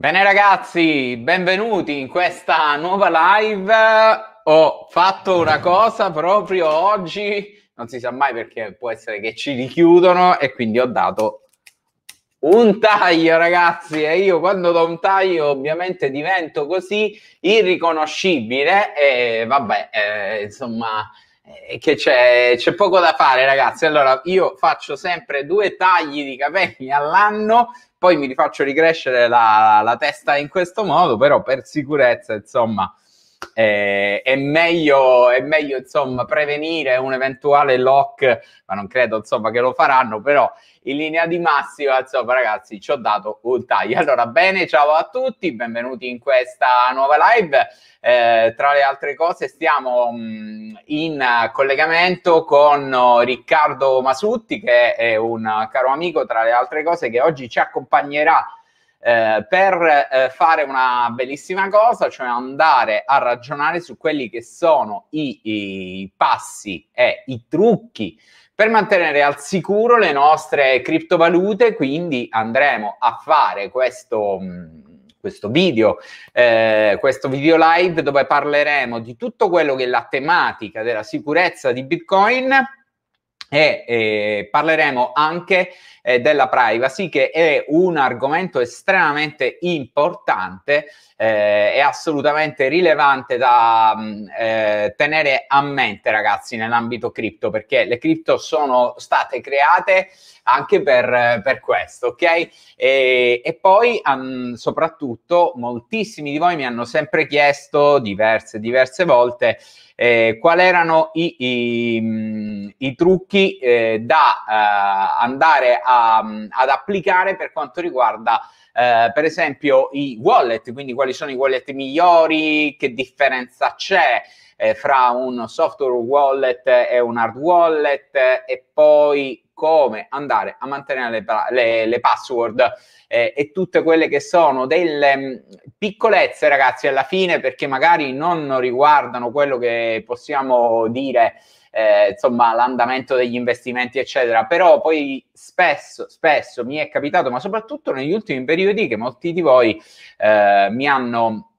Bene ragazzi, benvenuti in questa nuova live. Ho fatto una cosa proprio oggi, non si sa mai perché può essere che ci richiudono e quindi ho dato un taglio ragazzi e io quando do un taglio ovviamente divento così irriconoscibile e vabbè, eh, insomma, eh, che c'è, c'è, poco da fare, ragazzi. Allora, io faccio sempre due tagli di capelli all'anno, poi mi rifaccio ricrescere la, la testa in questo modo, però per sicurezza, insomma, eh, è, meglio, è meglio insomma, prevenire un eventuale lock, ma non credo insomma, che lo faranno, però in linea di massima, insomma, ragazzi, ci ho dato un taglio. Allora, bene, ciao a tutti, benvenuti in questa nuova live. Eh, tra le altre cose, stiamo mh, mm, in collegamento con Riccardo Masutti, che è un caro amico, tra le altre cose, che oggi ci accompagnerà eh, per eh, fare una bellissima cosa, cioè andare a ragionare su quelli che sono i, i passi e i trucchi per mantenere al sicuro le nostre criptovalute, quindi andremo a fare questo... Mh, mm, questo video, eh, questo video live dove parleremo di tutto quello che è la tematica della sicurezza di Bitcoin e eh, parleremo anche eh, della privacy che è un argomento estremamente importante eh, è assolutamente rilevante da mm, eh, tenere a mente, ragazzi, nell'ambito cripto, perché le cripto sono state create anche per, per questo, ok? E, e poi um, soprattutto moltissimi di voi mi hanno sempre chiesto diverse, diverse volte eh, quali erano i, i, mm, i trucchi eh, da eh, andare a, mm, ad applicare per quanto riguarda eh, per esempio i wallet, quindi quali sono i wallet migliori, che differenza c'è eh, fra un software wallet e un hard wallet e poi come andare a mantenere le, le, le password eh, e tutte quelle che sono delle mm, piccolezze, ragazzi, alla fine, perché magari non riguardano quello che possiamo dire eh, insomma, l'andamento degli investimenti, eccetera. Però poi spesso, spesso mi è capitato, ma soprattutto negli ultimi periodi, che molti di voi eh, mi hanno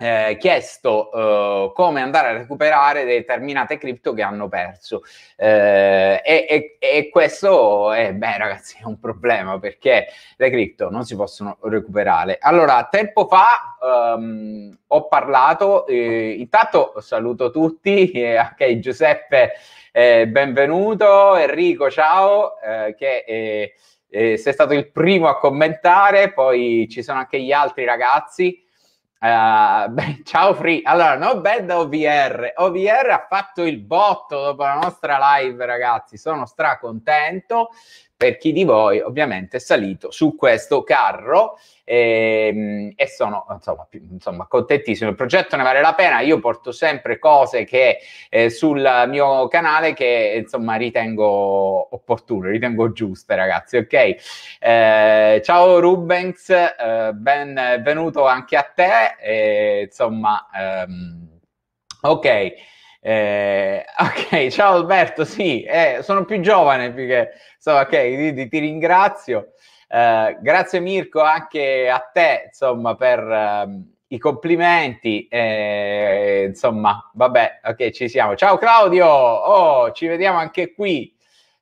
eh, chiesto eh, come andare a recuperare determinate cripto che hanno perso. Eh, e, e, e, questo è, eh, beh, ragazzi, è un problema perché le cripto non si possono recuperare. Allora, tempo fa ehm, ho parlato, eh, intanto saluto tutti, ok, eh, Giuseppe, benvenuto, Enrico, ciao, che sei stato il primo a commentare, poi ci sono anche gli altri ragazzi. Uh, beh, ciao Free. Allora, no bad OVR. OVR ha fatto il botto dopo la nostra live, ragazzi. Sono stracontento per chi di voi ovviamente è salito su questo carro e, ehm, e sono insomma, più, insomma, contentissimo. Il progetto ne vale la pena, io porto sempre cose che eh, sul mio canale che insomma ritengo opportune, ritengo giuste ragazzi, ok? Eh, ciao Rubens, eh, benvenuto anche a te, eh, insomma, ehm, ok. Eh, ok, ciao Alberto, sì, eh, sono più giovane più che... Insomma, ok, ti, ti ringrazio. Eh, grazie Mirko anche a te, insomma, per ehm, i complimenti. Eh, insomma, vabbè, ok, ci siamo. Ciao Claudio, oh, ci vediamo anche qui.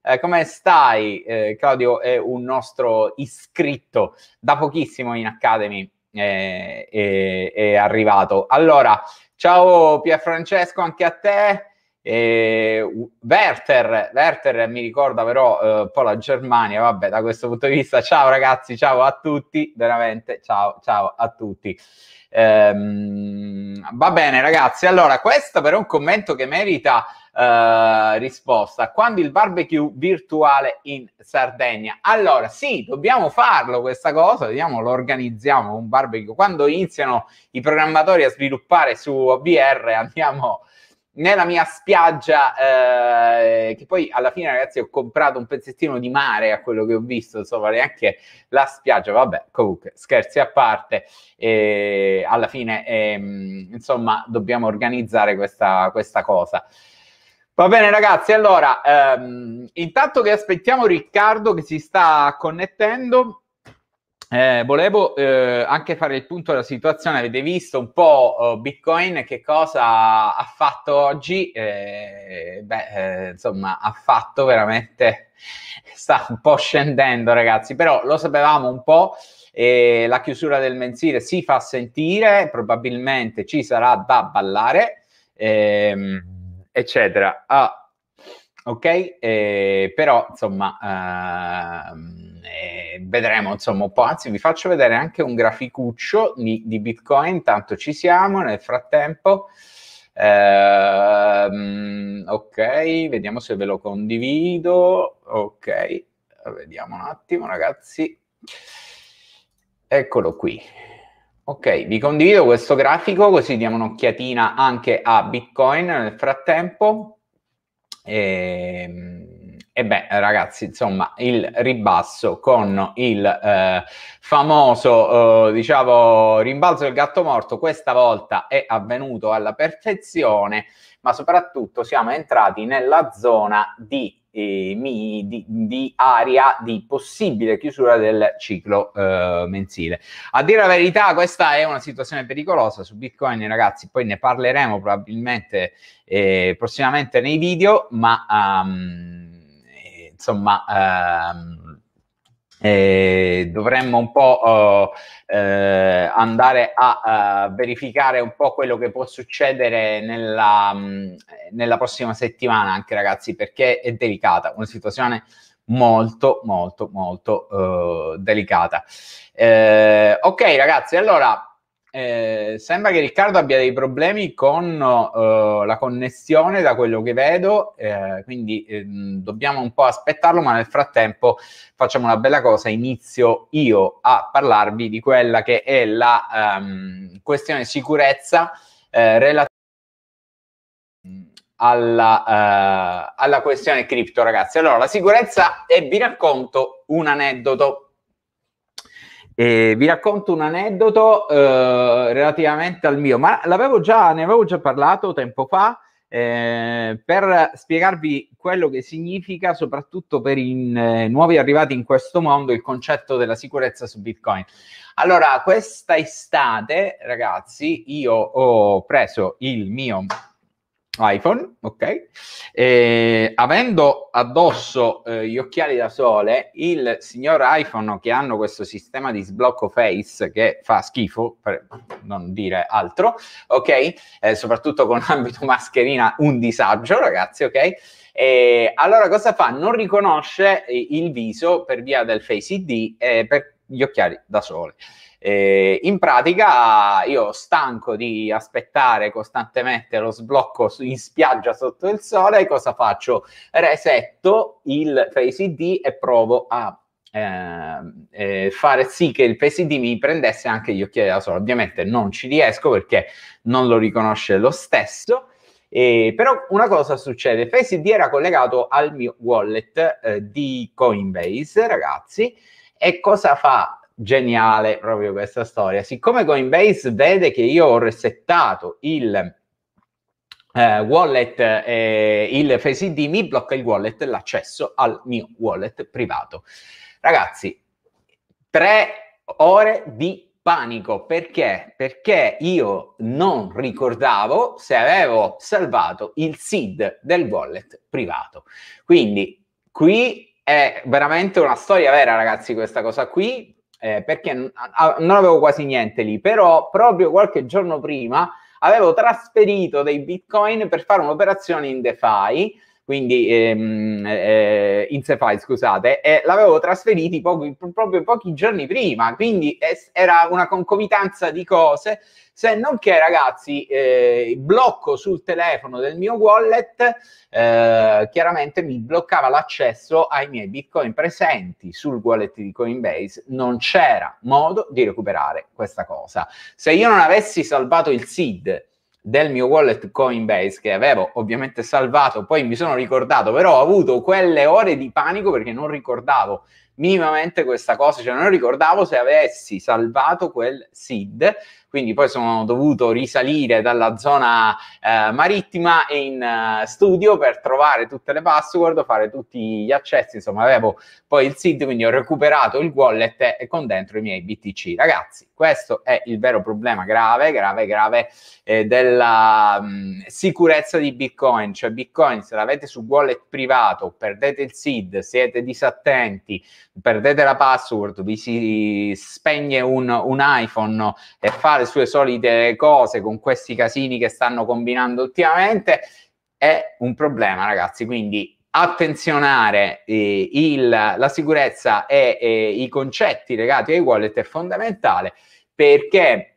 Eh, come stai? Eh, Claudio è un nostro iscritto da pochissimo in Academy. È, è, arrivato. Allora, Ciao Pier Francesco, anche a te. Eh, Werther, Werther mi ricorda però eh, po' la Germania, vabbè da questo punto di vista ciao ragazzi, ciao a tutti, veramente ciao, ciao a tutti. Ehm, va bene ragazzi, allora questo però è un commento che merita eh, risposta. Quando il barbecue virtuale in Sardegna? Allora sì, dobbiamo farlo questa cosa, vediamo lo organizziamo un barbecue. Quando iniziano i programmatori a sviluppare su OBR andiamo nella mia spiaggia, eh, che poi alla fine, ragazzi, ho comprato un pezzettino di mare a quello che ho visto, insomma, neanche la spiaggia. Vabbè, comunque, scherzi a parte, eh, alla fine, eh, insomma, dobbiamo organizzare questa, questa, cosa. Va bene ragazzi, allora, ehm, intanto che aspettiamo Riccardo che si sta connettendo, eh, volevo eh, anche fare il punto della situazione. Avete visto un po' oh, Bitcoin che cosa ha fatto oggi? Eh, beh, eh, insomma, ha fatto veramente. Sta un po' scendendo, ragazzi, però lo sapevamo un po'. la chiusura del mensile si fa sentire, probabilmente ci sarà da ballare, ehm, eccetera. Ah, ok, eh, però insomma. Ehm, eh, vedremo insomma un po', anzi vi faccio vedere anche un graficuccio di, di Bitcoin, tanto ci siamo nel frattempo. Eh, ok, vediamo se ve lo condivido. Ok, vediamo un attimo ragazzi. Eccolo qui. Ok, vi condivido questo grafico così diamo un'occhiatina anche a Bitcoin nel frattempo. Ehm e beh, ragazzi, insomma, il ribasso con il eh, famoso, eh, diciamo, rimbalzo del gatto morto questa volta è avvenuto alla perfezione, ma soprattutto siamo entrati nella zona di, eh, mi, di, di area di possibile chiusura del ciclo eh, mensile. A dire la verità, questa è una situazione pericolosa su Bitcoin, ragazzi, poi ne parleremo probabilmente eh, prossimamente nei video, ma... Um, insomma, ehm, eh, dovremmo un po' oh, eh, andare a, a eh, verificare un po' quello che può succedere nella, mh, mm, nella prossima settimana anche ragazzi perché è delicata una situazione molto molto molto eh, delicata eh, ok ragazzi allora eh, sembra che Riccardo abbia dei problemi con uh, la connessione, da quello che vedo, eh, quindi eh, dobbiamo un po' aspettarlo, ma nel frattempo facciamo una bella cosa, inizio io a parlarvi di quella che è la um, questione sicurezza eh, relativa alla, alla questione cripto, ragazzi. Allora, la sicurezza e vi racconto un aneddoto e vi racconto un aneddoto eh, relativamente al mio, ma già, ne avevo già parlato tempo fa eh, per spiegarvi quello che significa, soprattutto per i eh, nuovi arrivati in questo mondo, il concetto della sicurezza su Bitcoin. Allora, questa estate, ragazzi, io ho preso il mio iPhone, ok? E, eh, avendo addosso eh, gli occhiali da sole, il signor iPhone che hanno questo sistema di sblocco face che fa schifo, per non dire altro, ok? Eh, soprattutto con ambito mascherina, un disagio, ragazzi, ok? E allora cosa fa? Non riconosce eh, il viso per via del Face ID, eh, per gli occhiali da sole. Eh, in pratica io stanco di aspettare costantemente lo sblocco in spiaggia sotto il sole, cosa faccio? Resetto il Face ID e provo a eh, fare sì che il Face ID mi prendesse anche gli occhiali da sole. Ovviamente non ci riesco perché non lo riconosce lo stesso. Eh, però una cosa succede, Face ID era collegato al mio wallet eh, di Coinbase, ragazzi, e cosa fa geniale proprio questa storia? Siccome Coinbase vede che io ho resettato il eh, wallet, eh, il Face ID, mi blocca il wallet, l'accesso al mio wallet privato. Ragazzi, tre ore di panico perché? Perché io non ricordavo se avevo salvato il SID del wallet privato. Quindi qui è veramente una storia vera, ragazzi, questa cosa qui, eh, perché non avevo quasi niente lì, però proprio qualche giorno prima avevo trasferito dei bitcoin per fare un'operazione in DeFi quindi ehm, eh, in Sefai, scusate, e l'avevo trasferiti pochi, proprio pochi giorni prima, quindi es- era una concomitanza di cose, se non che ragazzi eh, blocco sul telefono del mio wallet eh, chiaramente mi bloccava l'accesso ai miei bitcoin presenti sul wallet di Coinbase, non c'era modo di recuperare questa cosa. Se io non avessi salvato il SID del mio wallet Coinbase che avevo ovviamente salvato, poi mi sono ricordato, però ho avuto quelle ore di panico perché non ricordavo minimamente questa cosa, cioè non ricordavo se avessi salvato quel SID quindi poi sono dovuto risalire dalla zona eh, marittima in uh, studio per trovare tutte le password, fare tutti gli accessi, insomma avevo poi il SID, quindi ho recuperato il wallet e con dentro i miei BTC. Ragazzi, questo è il vero problema grave, grave, grave eh, della mh, mm, sicurezza di Bitcoin, cioè Bitcoin se l'avete su wallet privato, perdete il SID, siete disattenti, perdete la password, vi si spegne un, un iPhone e fate le sue solite cose con questi casini che stanno combinando ultimamente, è un problema, ragazzi. Quindi attenzionare eh, il, la sicurezza e, e eh, i concetti legati ai wallet è fondamentale perché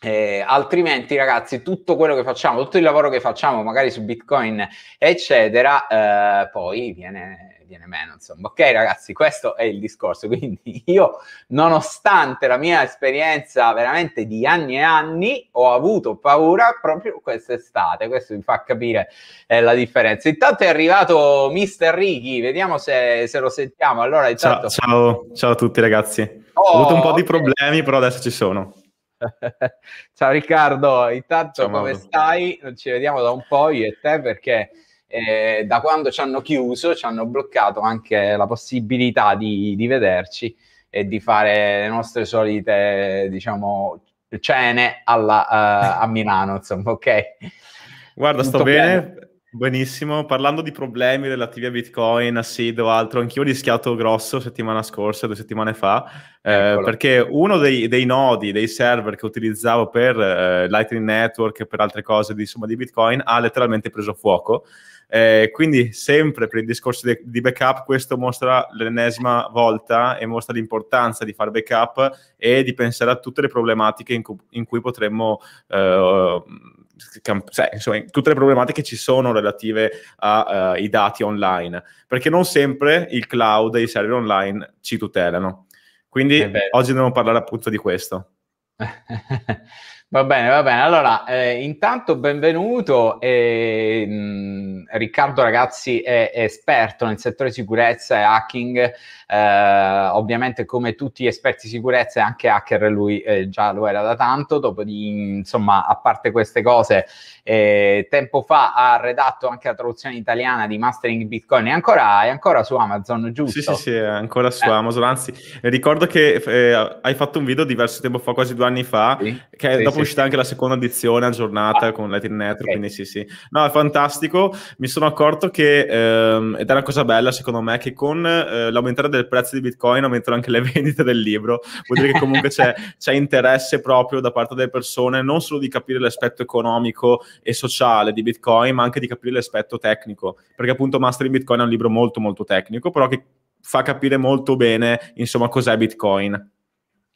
eh, altrimenti, ragazzi, tutto quello che facciamo, tutto il lavoro che facciamo, magari su Bitcoin, eccetera, eh, poi viene, viene meno. Insomma, ok, ragazzi, questo è il discorso. Quindi, io, nonostante la mia esperienza veramente di anni e anni, ho avuto paura proprio quest'estate. Questo vi fa capire eh, la differenza. Intanto è arrivato Mister Righi, vediamo se, se lo sentiamo. Allora, intanto... ciao, ciao, ciao a tutti, ragazzi. Oh, ho avuto un po' oh, di problemi, però adesso ci sono. Ciao Riccardo, intanto Ciao, come stai? Non ci vediamo da un po' io e te perché eh, da quando ci hanno chiuso ci hanno bloccato anche la possibilità di, di vederci e di fare le nostre solite, diciamo, cene alla, uh, a Milano, insomma, ok? Guarda, Tutto sto bene. bene. Benissimo, parlando di problemi relativi a Bitcoin, a SID o altro, anch'io ho rischiato grosso settimana scorsa, due settimane fa, eh, perché uno dei, dei, nodi, dei server che utilizzavo per eh, Lightning Network e per altre cose di, insomma, di Bitcoin ha letteralmente preso fuoco. Eh, quindi sempre per il discorso de- di backup questo mostra l'ennesima volta e mostra l'importanza di fare backup e di pensare a tutte le problematiche in, cu- in cui potremmo... Eh, camp- cioè, insomma, tutte le problematiche ci sono relative ai eh, uh, dati online, perché non sempre il cloud e i server online ci tutelano. Quindi eh oggi dobbiamo parlare appunto di questo. Va bene, va bene. Allora, eh, intanto benvenuto. Eh, mh, Riccardo, ragazzi, è, è esperto nel settore sicurezza e hacking eh, ovviamente come tutti gli esperti di sicurezza e anche hacker lui eh, già lo era da tanto, dopo di, insomma, a parte queste cose, eh, tempo fa ha redatto anche la traduzione italiana di Mastering Bitcoin, è ancora, è ancora su Amazon, giusto? Sì, sì, sì, è ancora su eh. Amazon, anzi ricordo che eh, hai fatto un video diverso tempo fa, quasi due anni fa, sì, che sì, dopo sì, è uscita anche la seconda edizione aggiornata ah, con Lightning Network, okay. quindi sì, sì. No, è fantastico, mi sono accorto che, ehm, ed è una cosa bella secondo me, che con eh, l'aumentare del del prezzo di Bitcoin aumentano anche le vendite del libro. Vuol dire che comunque c'è, c'è interesse proprio da parte delle persone non solo di capire l'aspetto economico e sociale di Bitcoin, ma anche di capire l'aspetto tecnico. Perché appunto Mastering Bitcoin è un libro molto molto tecnico, però che fa capire molto bene insomma cos'è Bitcoin.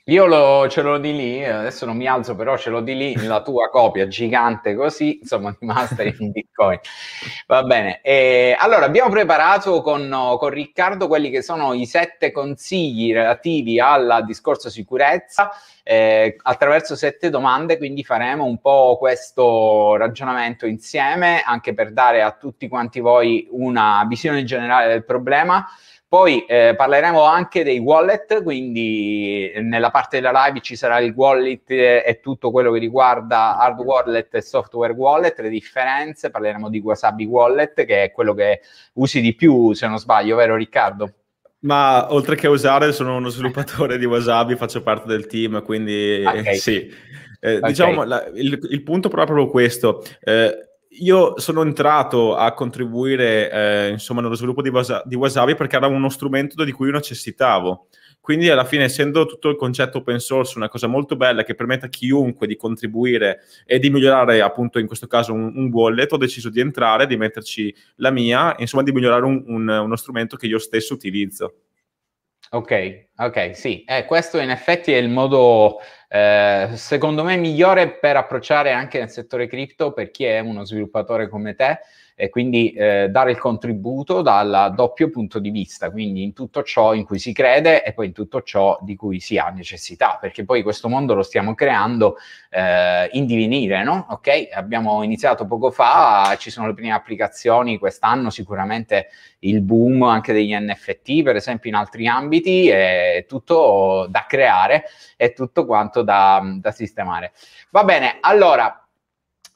Io lo, ce l'ho di lì, adesso non mi alzo, però ce l'ho di lì, la tua copia gigante così, insomma, di master in Bitcoin. Va bene. E, allora, abbiamo preparato con, con, Riccardo quelli che sono i sette consigli relativi al discorso sicurezza eh, attraverso sette domande, quindi faremo un po' questo ragionamento insieme, anche per dare a tutti quanti voi una visione generale del problema poi eh, parleremo anche dei wallet, quindi eh, nella parte della live ci sarà il wallet eh, e tutto quello che riguarda hard wallet e software wallet, le differenze, parleremo di Wasabi Wallet che è quello che usi di più se non sbaglio, vero Riccardo? Ma oltre che usare sono uno sviluppatore di Wasabi, faccio parte del team, quindi okay. sì. Eh, okay. Diciamo, la, il, il, punto è proprio questo. Eh, io sono entrato a contribuire eh, insomma, nello sviluppo di, Wasa- di, Wasabi perché era uno strumento di cui io necessitavo. Quindi alla fine, essendo tutto il concetto open source una cosa molto bella che permette a chiunque di contribuire e di migliorare, appunto in questo caso, un, un wallet, ho deciso di entrare, di metterci la mia, insomma di migliorare un, un, uno strumento che io stesso utilizzo. Ok, ok, sì, eh, questo in effetti è il modo eh, secondo me migliore per approcciare anche nel settore cripto per chi è uno sviluppatore come te, e quindi eh, dare il contributo dal doppio punto di vista, quindi in tutto ciò in cui si crede e poi in tutto ciò di cui si ha necessità, perché poi questo mondo lo stiamo creando eh, in divenire, no? Ok? Abbiamo iniziato poco fa, ci sono le prime applicazioni quest'anno, sicuramente il boom anche degli NFT, per esempio in altri ambiti, è tutto da creare, è tutto quanto da, da sistemare. Va bene, allora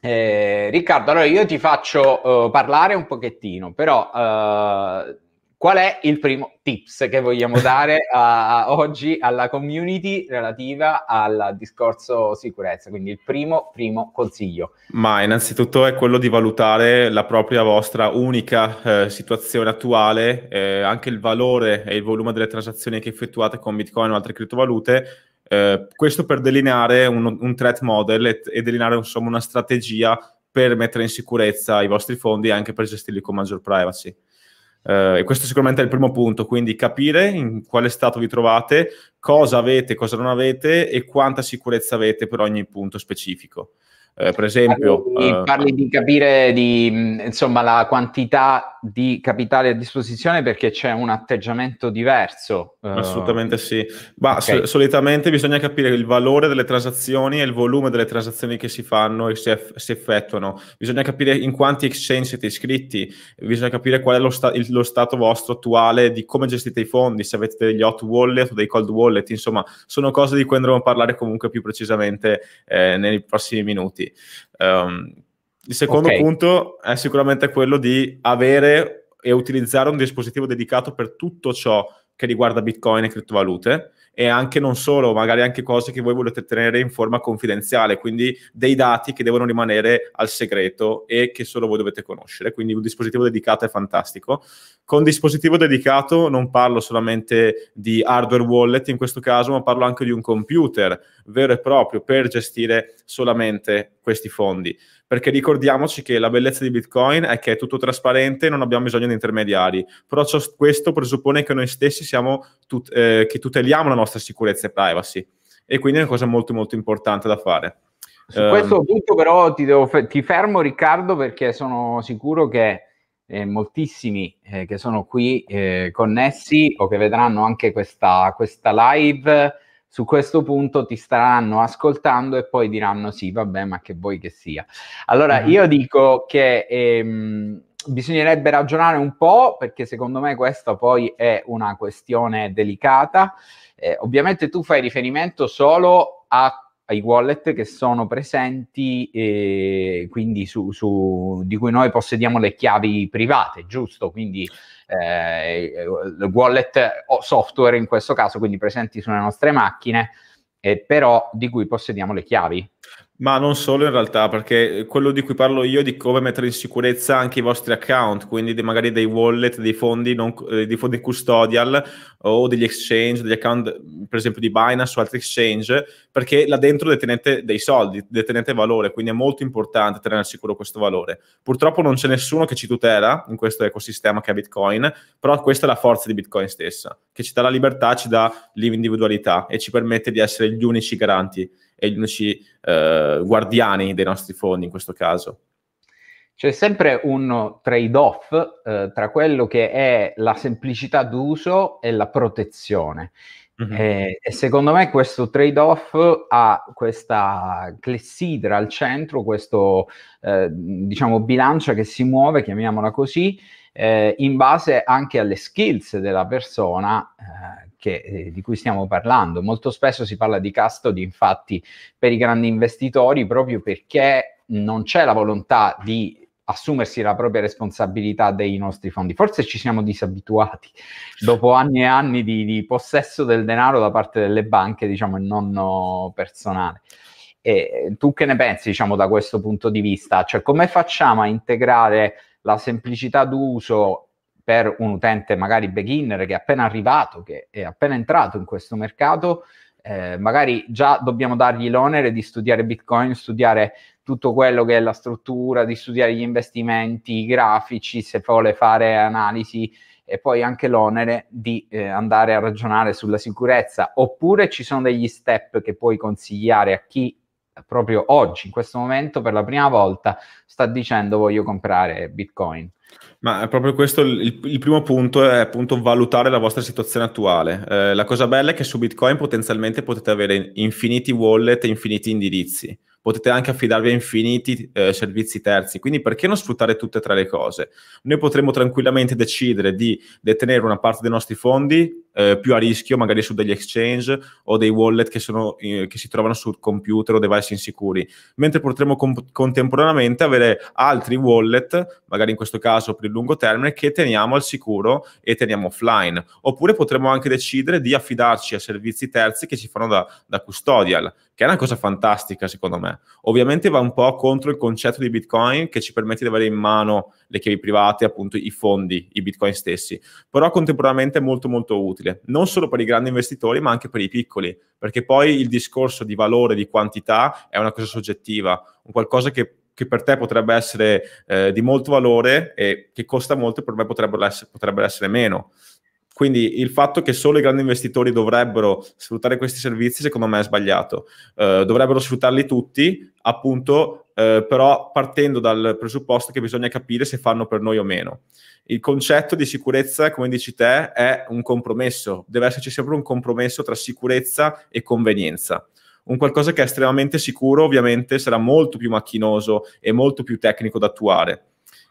eh, Riccardo, allora io ti faccio uh, parlare un pochettino, però uh, qual è il primo tips che vogliamo dare a, a oggi alla community relativa al discorso sicurezza? Quindi il primo, primo consiglio. Ma innanzitutto è quello di valutare la propria vostra unica eh, situazione attuale, eh, anche il valore e il volume delle transazioni che effettuate con Bitcoin o altre criptovalute eh, questo per delineare un, un threat model e, e delineare insomma, una strategia per mettere in sicurezza i vostri fondi e anche per gestirli con maggior privacy. Eh, e questo sicuramente è il primo punto, quindi capire in quale stato vi trovate, cosa avete, cosa non avete e quanta sicurezza avete per ogni punto specifico. Eh, per esempio... Parli, eh, parli, di capire di, insomma, la quantità di capitale a disposizione perché c'è un atteggiamento diverso. Eh, Assolutamente sì. Ma okay. so- solitamente bisogna capire il valore delle transazioni e il volume delle transazioni che si fanno e si, eff- si effettuano. Bisogna capire in quanti exchange siete iscritti, bisogna capire qual è lo, sta- il- lo stato vostro attuale di come gestite i fondi, se avete degli hot wallet o dei cold wallet, insomma, sono cose di cui andremo a parlare comunque più precisamente eh, nei prossimi minuti utenti. Um, il secondo okay. punto è sicuramente quello di avere e utilizzare un dispositivo dedicato per tutto ciò che riguarda Bitcoin e criptovalute e anche non solo, magari anche cose che voi volete tenere in forma confidenziale, quindi dei dati che devono rimanere al segreto e che solo voi dovete conoscere. Quindi un dispositivo dedicato è fantastico. Con dispositivo dedicato non parlo solamente di hardware wallet in questo caso, ma parlo anche di un computer vero e proprio per gestire solamente questi fondi, perché ricordiamoci che la bellezza di Bitcoin è che è tutto trasparente, e non abbiamo bisogno di intermediari, però ciò, questo presuppone che noi stessi siamo tut, eh, che tuteliamo la nostra sicurezza e privacy e quindi è una cosa molto molto importante da fare. Su um, questo ehm, punto però ti, devo, ti, fermo Riccardo perché sono sicuro che eh, moltissimi eh, che sono qui eh, connessi o che vedranno anche questa, questa live su questo punto ti staranno ascoltando e poi diranno sì, vabbè, ma che vuoi che sia. Allora mm. io dico che ehm, bisognerebbe ragionare un po', perché secondo me questa poi è una questione delicata. Eh, ovviamente tu fai riferimento solo a ai wallet che sono presenti, eh, quindi su, su, di cui noi possediamo le chiavi private, giusto? Quindi eh, eh, wallet o software in questo caso, quindi presenti sulle nostre macchine, eh, però di cui possediamo le chiavi. Ma non solo in realtà, perché eh, quello di cui parlo io è di come mettere in sicurezza anche i vostri account, quindi dei, magari dei wallet, dei fondi, non, eh, dei fondi custodial o degli exchange, degli account per esempio di Binance o altri exchange, perché là dentro detenete dei soldi, detenete valore, quindi è molto importante tenere al sicuro questo valore. Purtroppo non c'è nessuno che ci tutela in questo ecosistema che è Bitcoin, però questa è la forza di Bitcoin stessa, che ci dà la libertà, ci dà l'individualità e ci permette di essere gli unici garanti e gli unici eh, guardiani dei nostri fondi in questo caso. C'è sempre un trade-off eh, tra quello che è la semplicità d'uso e la protezione. Mm-hmm. E, eh, e, secondo me questo trade-off ha questa clessidra al centro, questo eh, diciamo bilancia che si muove, chiamiamola così, eh, in base anche alle skills della persona eh, che, eh, di cui stiamo parlando. Molto spesso si parla di custody, infatti, per i grandi investitori proprio perché non c'è la volontà di assumersi la propria responsabilità dei nostri fondi. Forse ci siamo disabituati dopo anni e anni di, di possesso del denaro da parte delle banche, diciamo, e non personale. E eh, tu che ne pensi, diciamo, da questo punto di vista? Cioè, come facciamo a integrare la semplicità d'uso per un utente magari beginner che è appena arrivato, che è appena entrato in questo mercato, eh, magari già dobbiamo dargli l'onere di studiare Bitcoin, studiare tutto quello che è la struttura, di studiare gli investimenti, i grafici, se vuole fare analisi e poi anche l'onere di eh, andare a ragionare sulla sicurezza. Oppure ci sono degli step che puoi consigliare a chi proprio oggi, in questo momento, per la prima volta, sta dicendo voglio comprare Bitcoin. Ma è proprio questo il, il primo punto è appunto valutare la vostra situazione attuale. Eh, la cosa bella è che su Bitcoin potenzialmente potete avere infiniti wallet e infiniti indirizzi. Potete anche affidarvi a infiniti eh, servizi terzi, quindi perché non sfruttare tutte e tre le cose? Noi potremmo tranquillamente decidere di detenere una parte dei nostri fondi eh, più a rischio, magari su degli exchange o dei wallet che, sono, eh, che si trovano sul computer o device insicuri, mentre potremmo comp- contemporaneamente avere altri wallet, magari in questo caso per il lungo termine, che teniamo al sicuro e teniamo offline. Oppure potremmo anche decidere di affidarci a servizi terzi che ci fanno da, da custodial, che è una cosa fantastica secondo me. Ovviamente va un po' contro il concetto di Bitcoin che ci permette di avere in mano le chiavi private, appunto i fondi, i bitcoin stessi. Però contemporaneamente è molto molto utile, non solo per i grandi investitori, ma anche per i piccoli, perché poi il discorso di valore, di quantità è una cosa soggettiva, un qualcosa che che per te potrebbe essere eh, di molto valore e che costa molto, per me potrebbe essere, potrebbero essere meno. Quindi il fatto che solo i grandi investitori dovrebbero sfruttare questi servizi, secondo me è sbagliato. Eh, dovrebbero sfruttarli tutti, appunto, eh, però partendo dal presupposto che bisogna capire se fanno per noi o meno. Il concetto di sicurezza, come dici te, è un compromesso. Deve esserci sempre un compromesso tra sicurezza e convenienza un qualcosa che è estremamente sicuro ovviamente sarà molto più macchinoso e molto più tecnico da attuare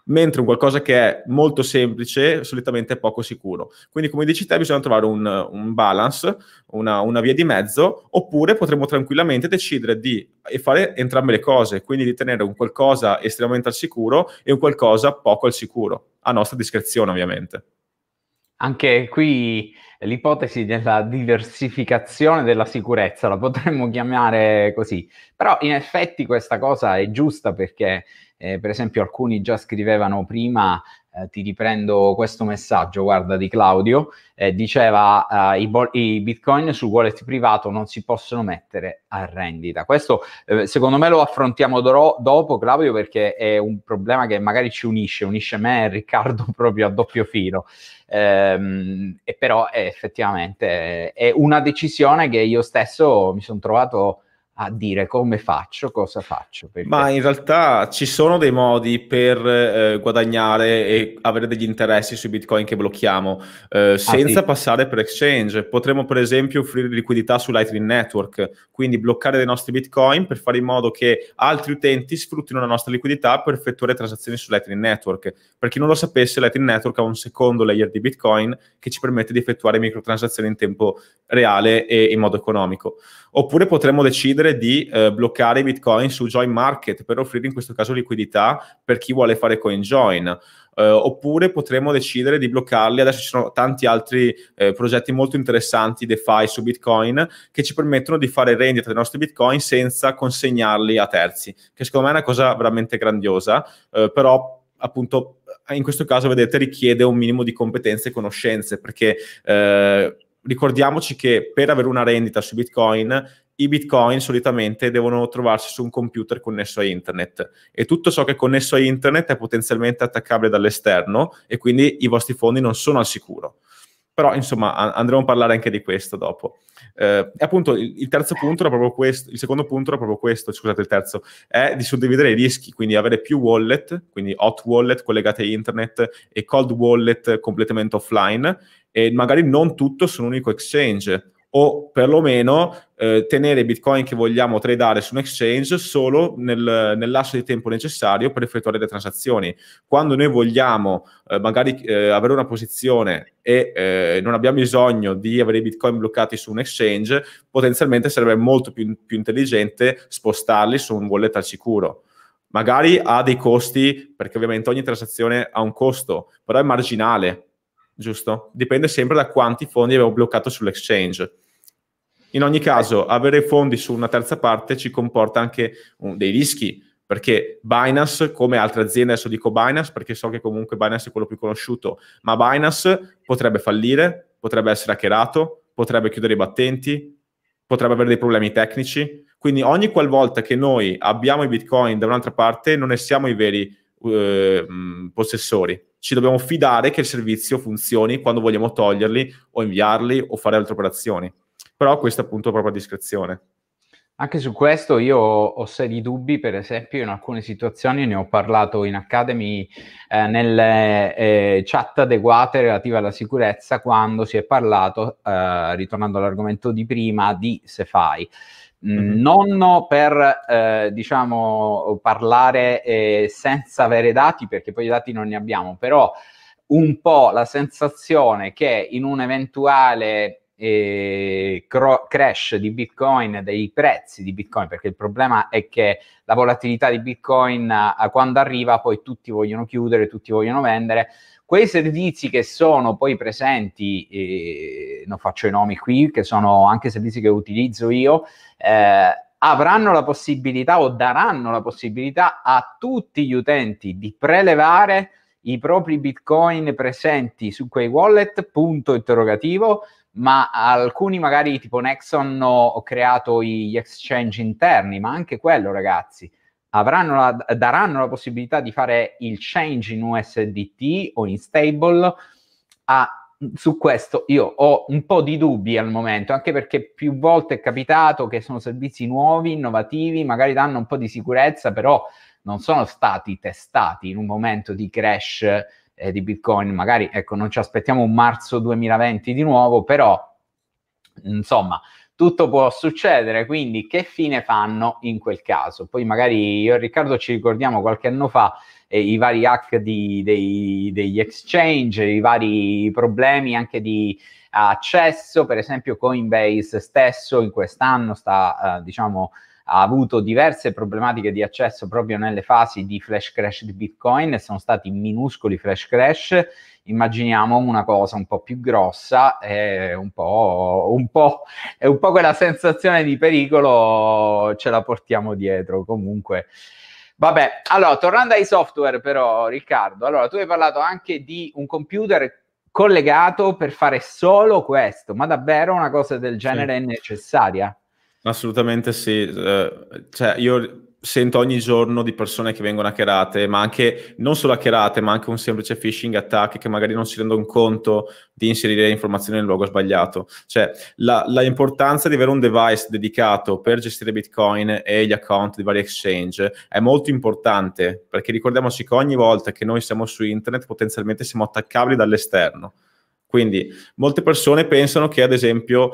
mentre un qualcosa che è molto semplice solitamente è poco sicuro. Quindi, come dici te, bisogna trovare un, un balance, una, una, via di mezzo, oppure potremmo tranquillamente decidere di fare entrambe le cose, quindi di tenere un qualcosa estremamente al sicuro e un qualcosa poco al sicuro, a nostra discrezione ovviamente. Anche qui l'ipotesi della diversificazione della sicurezza, la potremmo chiamare così. Però in effetti questa cosa è giusta perché eh, per esempio alcuni già scrivevano prima eh, ti riprendo questo messaggio, guarda, di Claudio, eh, diceva eh, i, bo- i, bitcoin sul wallet privato non si possono mettere a rendita. Questo eh, secondo me lo affrontiamo do- dopo, Claudio, perché è un problema che magari ci unisce, unisce me e Riccardo proprio a doppio filo. Ehm, e però eh, effettivamente eh, è una decisione che io stesso mi sono trovato a dire come faccio, cosa faccio. Perché... Ma in realtà ci sono dei modi per eh, guadagnare e avere degli interessi sui bitcoin che blocchiamo eh, ah, senza ah, sì. passare per exchange. Potremmo per esempio offrire liquidità su Lightning Network, quindi bloccare dei nostri bitcoin per fare in modo che altri utenti sfruttino la nostra liquidità per effettuare transazioni su Lightning Network. Per chi non lo sapesse, Lightning Network ha un secondo layer di bitcoin che ci permette di effettuare microtransazioni in tempo reale e in modo economico. Oppure potremmo decidere di eh, bloccare i bitcoin su Join Market per offrire in questo caso liquidità per chi vuole fare CoinJoin. Eh, oppure potremmo decidere di bloccarli. Adesso ci sono tanti altri eh, progetti molto interessanti, DeFi su Bitcoin, che ci permettono di fare rendita dei nostri Bitcoin senza consegnarli a terzi, che secondo me è una cosa veramente grandiosa, eh, però appunto in questo caso vedete richiede un minimo di competenze e conoscenze perché eh, ricordiamoci che per avere una rendita su Bitcoin, i Bitcoin solitamente devono trovarsi su un computer connesso a internet e tutto ciò che è connesso a internet è potenzialmente attaccabile dall'esterno e quindi i vostri fondi non sono al sicuro. Però insomma andremo a parlare anche di questo dopo. Eh, appunto il, terzo punto era proprio questo, il secondo punto era proprio questo, scusate il terzo, è di suddividere i rischi, quindi avere più wallet, quindi hot wallet collegate a internet e cold wallet completamente offline e magari non tutto su un unico exchange o perlomeno eh, tenere i bitcoin che vogliamo tradare su un exchange solo nel, nel, lasso di tempo necessario per effettuare le transazioni. Quando noi vogliamo eh, magari eh, avere una posizione e eh, non abbiamo bisogno di avere i bitcoin bloccati su un exchange, potenzialmente sarebbe molto più, più intelligente spostarli su un wallet al sicuro magari ha dei costi, perché ovviamente ogni transazione ha un costo, però è marginale giusto? Dipende sempre da quanti fondi abbiamo bloccato sull'exchange. In ogni caso, avere fondi su una terza parte ci comporta anche um, dei rischi, perché Binance, come altre aziende, adesso dico Binance perché so che comunque Binance è quello più conosciuto, ma Binance potrebbe fallire, potrebbe essere hackerato, potrebbe chiudere i battenti, potrebbe avere dei problemi tecnici. Quindi ogni qualvolta che noi abbiamo i bitcoin da un'altra parte, non ne siamo i veri eh, possessori ci dobbiamo fidare che il servizio funzioni quando vogliamo toglierli o inviarli o fare altre operazioni. Però questo è appunto proprio a discrezione. Anche su questo io ho seri dubbi, per esempio in alcune situazioni ne ho parlato in Academy eh, nelle eh, chat adeguate relative alla sicurezza quando si è parlato, eh, ritornando all'argomento di prima, di SeFi mm mm-hmm. non per eh, diciamo parlare eh, senza avere dati perché poi i dati non ne abbiamo però un po' la sensazione che in un eventuale eh, cro- crash di bitcoin dei prezzi di bitcoin perché il problema è che la volatilità di bitcoin quando arriva poi tutti vogliono chiudere tutti vogliono vendere Quei servizi che sono poi presenti, eh, non faccio i nomi qui, che sono anche servizi che utilizzo io, eh, avranno la possibilità o daranno la possibilità a tutti gli utenti di prelevare i propri bitcoin presenti su quei wallet, punto interrogativo, ma alcuni magari tipo Nexon ho, ho creato gli exchange interni, ma anche quello ragazzi, la, daranno la possibilità di fare il change in USDT o in stable. A, ah, su questo io ho un po' di dubbi al momento, anche perché più volte è capitato che sono servizi nuovi, innovativi, magari danno un po' di sicurezza, però non sono stati testati in un momento di crash eh, di Bitcoin. Magari ecco, non ci aspettiamo un marzo 2020 di nuovo, però insomma, tutto può succedere, quindi che fine fanno in quel caso? Poi magari io e Riccardo ci ricordiamo qualche anno fa eh, i vari hack di, dei, degli exchange, i vari problemi anche di accesso, per esempio Coinbase stesso in quest'anno sta eh, diciamo ha avuto diverse problematiche di accesso proprio nelle fasi di flash crash di Bitcoin e sono stati minuscoli flash crash. Immaginiamo una cosa un po' più grossa è un po', un po', e un po quella sensazione di pericolo ce la portiamo dietro comunque. Vabbè, allora, tornando ai software però, Riccardo, allora, tu hai parlato anche di un computer collegato per fare solo questo, ma davvero una cosa del genere sì. è necessaria? Assolutamente sì. Eh, cioè, io sento ogni giorno di persone che vengono hackerate, ma anche non solo hackerate, ma anche un semplice phishing attack che magari non si rendono conto di inserire informazioni nel luogo sbagliato. Cioè, la, la, importanza di avere un device dedicato per gestire Bitcoin e gli account di vari exchange è molto importante, perché ricordiamoci che ogni volta che noi siamo su internet potenzialmente siamo attaccabili dall'esterno. Quindi molte persone pensano che ad esempio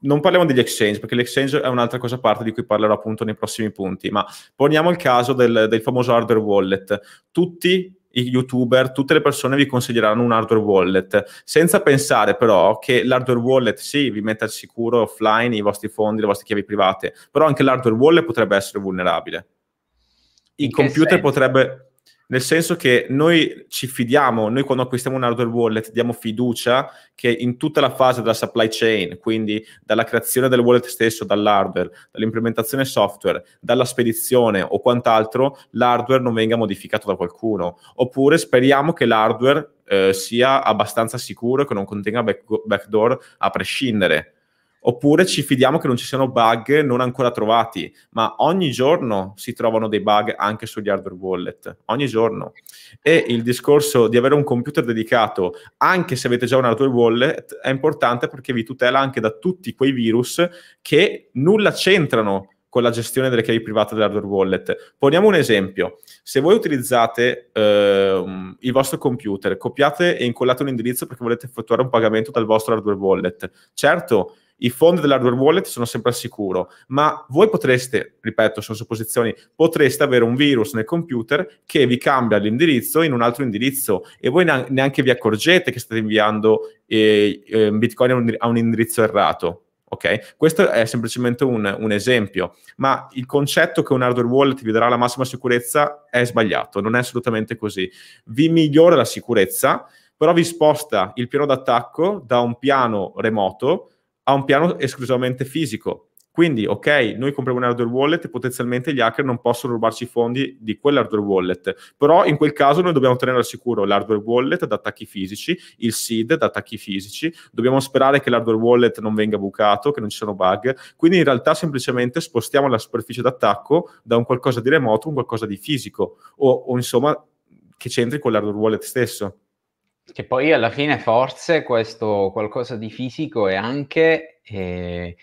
non parliamo degli exchange, perché l'exchange è un'altra cosa a parte di cui parlerò appunto nei prossimi punti, ma poniamo il caso del, del famoso hardware wallet. Tutti i youtuber, tutte le persone vi consiglieranno un hardware wallet, senza pensare però che l'hardware wallet sì, vi mette al sicuro offline i vostri fondi, le vostre chiavi private, però anche l'hardware wallet potrebbe essere vulnerabile. Il computer potrebbe nel senso che noi ci fidiamo, noi quando acquistiamo un hardware wallet diamo fiducia che in tutta la fase della supply chain, quindi dalla creazione del wallet stesso, dall'hardware, dall'implementazione software, dalla spedizione o quant'altro, l'hardware non venga modificato da qualcuno. Oppure speriamo che l'hardware eh, sia abbastanza sicuro e che non contenga back- backdoor a prescindere Oppure ci fidiamo che non ci siano bug non ancora trovati, ma ogni giorno si trovano dei bug anche sugli hardware wallet, ogni giorno. E il discorso di avere un computer dedicato, anche se avete già un hardware wallet, è importante perché vi tutela anche da tutti quei virus che nulla c'entrano con la gestione delle chiavi private dell'hardware wallet. Poniamo un esempio. Se voi utilizzate eh, il vostro computer, copiate e incollate un indirizzo perché volete effettuare un pagamento dal vostro hardware wallet, certo, i fondi dell'hardware wallet sono sempre al sicuro, ma voi potreste, ripeto, sono supposizioni, potreste avere un virus nel computer che vi cambia l'indirizzo in un altro indirizzo e voi neanche vi accorgete che state inviando eh, eh, Bitcoin a un indirizzo errato Ok? Questo è semplicemente un, un, esempio, ma il concetto che un hardware wallet vi darà la massima sicurezza è sbagliato, non è assolutamente così. Vi migliora la sicurezza, però vi sposta il piano d'attacco da un piano remoto a un piano esclusivamente fisico, quindi, ok, noi compriamo un hardware wallet e potenzialmente gli hacker non possono rubarci i fondi di quell'hardware wallet. Però in quel caso noi dobbiamo tenere al sicuro l'hardware wallet da attacchi fisici, il SID da attacchi fisici, dobbiamo sperare che l'hardware wallet non venga bucato, che non ci siano bug. Quindi in realtà semplicemente spostiamo la superficie d'attacco da un qualcosa di remoto a un qualcosa di fisico o, o insomma che c'entri con l'hardware wallet stesso. Che poi alla fine forse questo qualcosa di fisico è anche... Eh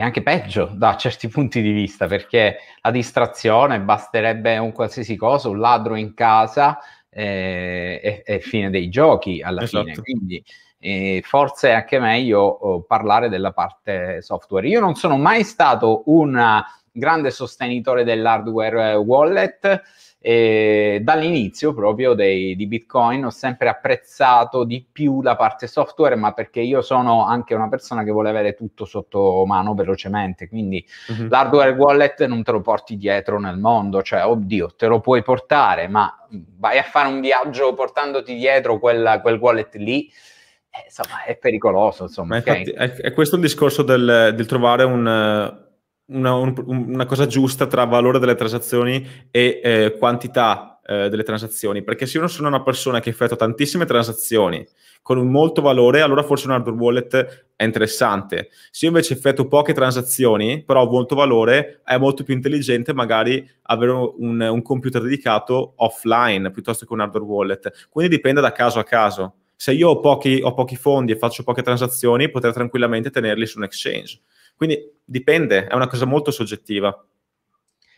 e anche peggio da certi punti di vista, perché la distrazione basterebbe un qualsiasi cosa, un ladro in casa eh, e, e fine dei giochi alla esatto. fine. Quindi eh, forse è anche meglio oh, parlare della parte software. Io non sono mai stato un grande sostenitore dell'hardware wallet e dall'inizio proprio dei, di Bitcoin ho sempre apprezzato di più la parte software, ma perché io sono anche una persona che vuole avere tutto sotto mano velocemente, quindi uh-huh. l'hardware wallet non te lo porti dietro nel mondo, cioè oddio, te lo puoi portare, ma vai a fare un viaggio portandoti dietro quella, quel wallet lì. Eh, insomma, è pericoloso. Insomma, infatti, è, è, questo il discorso del, del trovare un, una, un, una, cosa giusta tra valore delle transazioni e eh, quantità eh, delle transazioni, perché se uno sono una persona che effettua tantissime transazioni con molto valore, allora forse un hardware wallet è interessante. Se io invece effettuo poche transazioni, però ho molto valore, è molto più intelligente magari avere un, un computer dedicato offline piuttosto che un hardware wallet. Quindi dipende da caso a caso. Se io ho pochi, ho pochi fondi e faccio poche transazioni, potrei tranquillamente tenerli su un exchange quindi dipende, è una cosa molto soggettiva.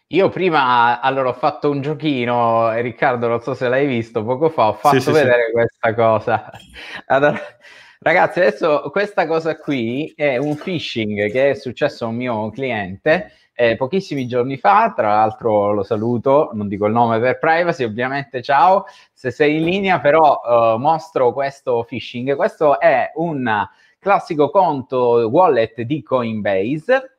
Io prima, allora ho fatto un giochino, Riccardo non so se l'hai visto poco fa, ho fatto sì, vedere sì, questa cosa. Allora, ragazzi, adesso questa cosa qui è un phishing che è successo a un mio cliente eh, pochissimi giorni fa, tra l'altro lo saluto, non dico il nome per privacy, ovviamente ciao, se sei in linea, però eh, mostro questo phishing. Questo è una classico conto wallet di Coinbase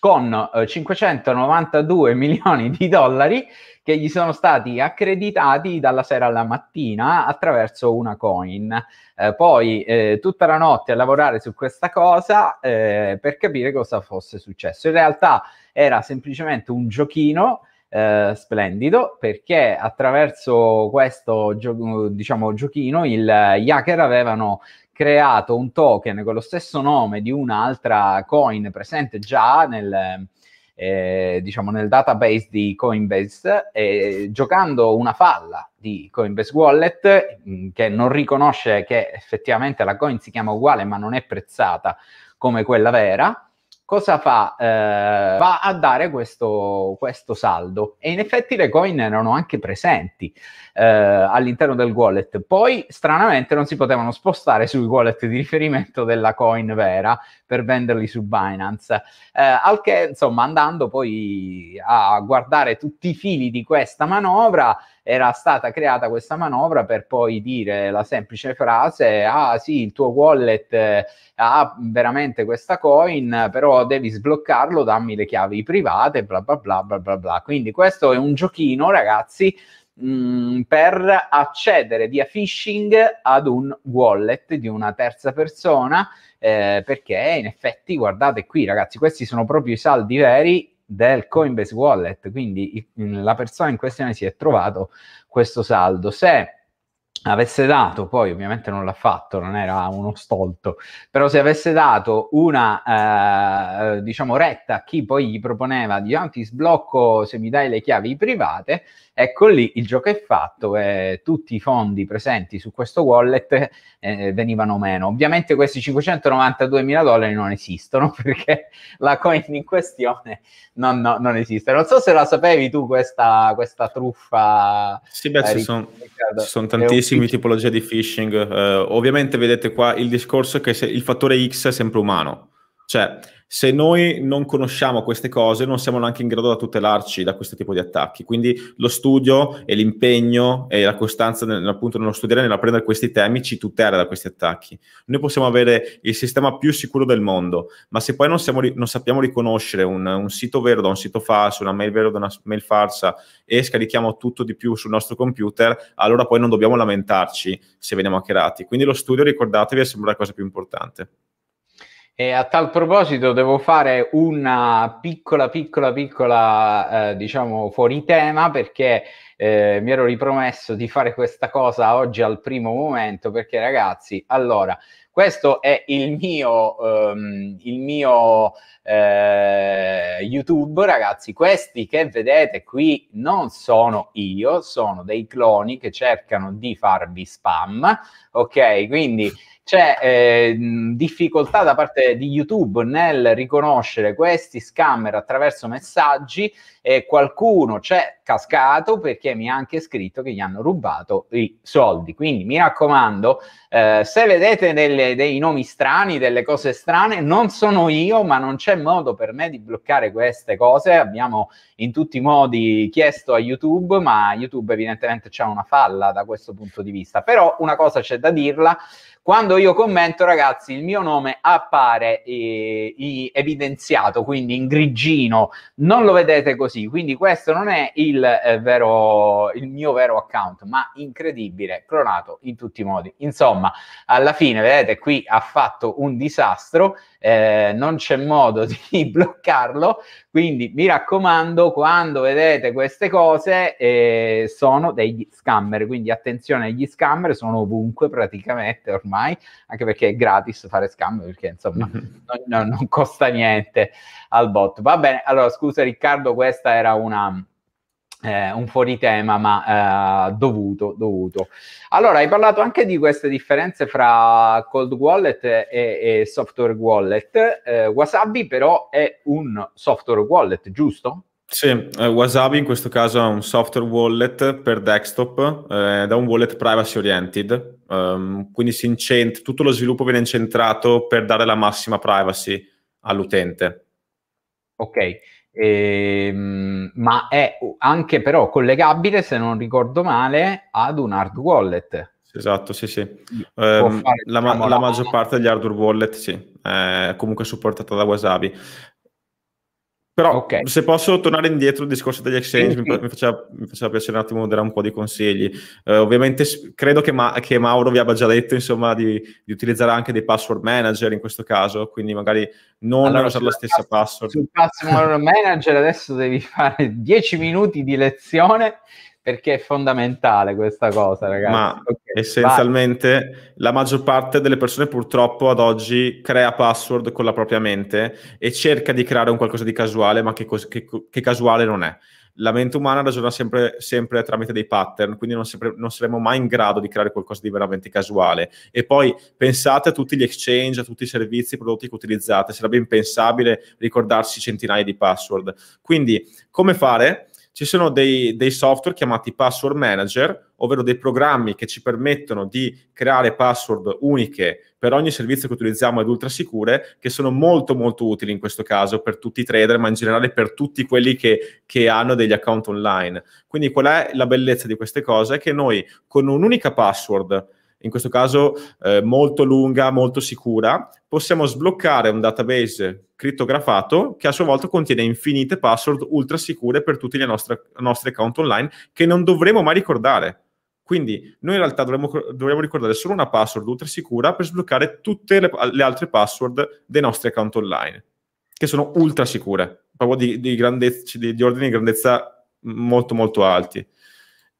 con eh, 592 milioni di dollari che gli sono stati accreditati dalla sera alla mattina attraverso una coin. Eh, poi eh, tutta la notte a lavorare su questa cosa eh, per capire cosa fosse successo. In realtà era semplicemente un giochino Uh, splendido perché attraverso questo gio- diciamo giochino il, eh, gli hacker avevano creato un token con lo stesso nome di un'altra coin presente già nel, eh, diciamo nel database di Coinbase, eh, giocando una falla di Coinbase Wallet mh, mm, che non riconosce che effettivamente la coin si chiama uguale ma non è prezzata come quella vera cosa fa? Eh, va a dare questo, questo, saldo e in effetti le coin erano anche presenti eh, all'interno del wallet, poi stranamente non si potevano spostare sui wallet di riferimento della coin vera per venderli su Binance, eh, al che insomma andando poi a guardare tutti i fili di questa manovra era stata creata questa manovra per poi dire la semplice frase, ah sì, il tuo wallet eh, ha veramente questa coin, però devi sbloccarlo, dammi le chiavi private, bla bla bla bla bla bla. Quindi questo è un giochino, ragazzi, mm, per accedere via phishing ad un wallet di una terza persona, eh, perché in effetti, guardate qui ragazzi, questi sono proprio i saldi veri del Coinbase Wallet, quindi la persona in questione si è trovato questo saldo. Se avesse dato, poi ovviamente non l'ha fatto, non era uno stolto, però se avesse dato una, eh, diciamo, retta a chi poi gli proponeva, di ah, sblocco se mi dai le chiavi private, ecco lì il gioco è fatto e eh, tutti i fondi presenti su questo wallet eh, venivano meno. Ovviamente questi 592 mila dollari non esistono perché la coin in questione non, no, non esiste. Non so se la sapevi tu questa, questa truffa. Sì, beh, eh, ci, sono, ci sono tantissime tipologie di phishing. Eh, ovviamente vedete qua il discorso che il fattore X è sempre umano. Cioè, se noi non conosciamo queste cose, non siamo neanche in grado di tutelarci da questo tipo di attacchi. Quindi lo studio e l'impegno e la costanza nel, appunto nello studiare, e nell'apprendere questi temi, ci tutela da questi attacchi. Noi possiamo avere il sistema più sicuro del mondo, ma se poi non, siamo, non sappiamo riconoscere un, un, sito vero da un sito falso, una mail vera da una mail falsa e scarichiamo tutto di più sul nostro computer, allora poi non dobbiamo lamentarci se veniamo hackerati. Quindi lo studio, ricordatevi, è sempre la cosa più importante. E a tal proposito devo fare una piccola, piccola, piccola, eh, diciamo, fuori tema perché eh, mi ero ripromesso di fare questa cosa oggi al primo momento perché ragazzi, allora, questo è il mio, um, il mio eh, YouTube, ragazzi, questi che vedete qui non sono io, sono dei cloni che cercano di farvi spam, ok? Quindi c'è eh, difficoltà da parte di YouTube nel riconoscere questi scammer attraverso messaggi e qualcuno c'è cascato perché mi ha anche scritto che gli hanno rubato i soldi. Quindi mi raccomando, eh, se vedete delle, dei nomi strani, delle cose strane, non sono io, ma non c'è modo per me di bloccare queste cose. Abbiamo in tutti i modi chiesto a YouTube, ma YouTube evidentemente c'è una falla da questo punto di vista. Però una cosa c'è da dirla, quando io io commento, ragazzi, il mio nome appare eh, evidenziato, quindi in grigino, non lo vedete così, quindi questo non è il, eh, vero, il mio vero account, ma incredibile, clonato in tutti i modi. Insomma, alla fine, vedete, qui ha fatto un disastro, eh, non c'è modo di bloccarlo, quindi mi raccomando, quando vedete queste cose, eh, sono degli scammer, quindi attenzione agli scammer, sono ovunque praticamente ormai anche perché è gratis fare scambio, perché insomma mhm. non, non costa niente al bot. Va bene, allora scusa Riccardo, questa era una... Eh, un fuoritema, ma eh, dovuto, dovuto. Allora, hai parlato anche di queste differenze fra cold wallet e, e software wallet. Eh, Wasabi però è un software wallet, giusto? Sì, eh, Wasabi in questo caso è un software wallet per desktop eh, ed un wallet privacy oriented, um, quindi incent- tutto lo sviluppo viene incentrato per dare la massima privacy all'utente. Ok, ehm, ma è anche però collegabile, se non ricordo male, ad un hard wallet. Esatto, sì, sì. Eh, fare, la, diciamo, la maggior parte degli hardware wallet, sì, è comunque supportata da Wasabi. Però okay. se posso tornare indietro al discorso degli exchange, mm-hmm. mi, faceva, mi, faceva, piacere un attimo dare un po' di consigli. Uh, ovviamente credo che, Ma- che, Mauro vi abbia già detto insomma, di, di, utilizzare anche dei password manager in questo caso, quindi magari non allora, usare la stessa password. Sul password manager adesso devi fare 10 minuti di lezione perché è fondamentale questa cosa, ragazzi. Ma okay, essenzialmente vai. la maggior parte delle persone purtroppo ad oggi crea password con la propria mente e cerca di creare un qualcosa di casuale, ma che, che, che casuale non è. La mente umana ragiona sempre, sempre tramite dei pattern, quindi non, sempre, non, saremo mai in grado di creare qualcosa di veramente casuale. E poi pensate a tutti gli exchange, a tutti i servizi, i prodotti che utilizzate, sarebbe impensabile ricordarsi centinaia di password. Quindi come fare? Ci sono dei, dei software chiamati password manager, ovvero dei programmi che ci permettono di creare password uniche per ogni servizio che utilizziamo ed ultra sicure, che sono molto molto utili in questo caso per tutti i trader, ma in generale per tutti quelli che, che hanno degli account online. Quindi qual è la bellezza di queste cose? È che noi con un'unica password, in questo caso eh, molto lunga, molto sicura, possiamo sbloccare un database crittografato che a sua volta contiene infinite password ultra sicure per tutti i nostri account online che non dovremo mai ricordare. Quindi noi in realtà dovremmo, dovremmo, ricordare solo una password ultra sicura per sbloccare tutte le, le, altre password dei nostri account online, che sono ultra sicure, proprio di, di, grandezza, di, di ordine di grandezza molto molto alti.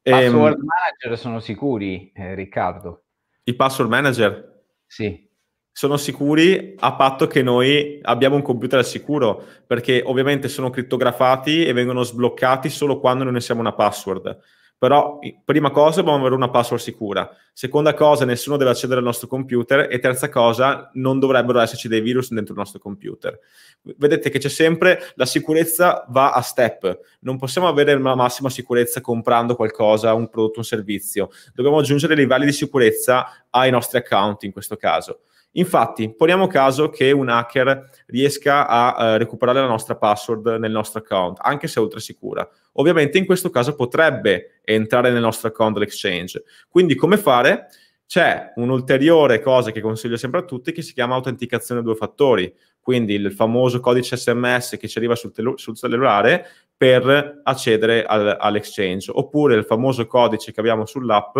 Password ehm, manager sono sicuri, eh, Riccardo. I password manager? Sì sono sicuri a patto che noi abbiamo un computer al sicuro, perché ovviamente sono crittografati e vengono sbloccati solo quando noi ne siamo una password. Però prima cosa dobbiamo avere una password sicura, seconda cosa nessuno deve accedere al nostro computer e terza cosa non dovrebbero esserci dei virus dentro il nostro computer. Vedete che c'è sempre la sicurezza va a step, non possiamo avere la massima sicurezza comprando qualcosa, un prodotto, un servizio, dobbiamo aggiungere livelli di sicurezza ai nostri account in questo caso Infatti, poniamo caso che un hacker riesca a eh, recuperare la nostra password nel nostro account, anche se oltre sicura. Ovviamente in questo caso potrebbe entrare nel nostro account l'exchange. Quindi come fare? C'è un'ulteriore cosa che consiglio sempre a tutti che si chiama autenticazione a due fattori, quindi il famoso codice SMS che ci arriva sul, telu- sul cellulare per accedere al- all'Exchange, oppure il famoso codice che abbiamo sull'app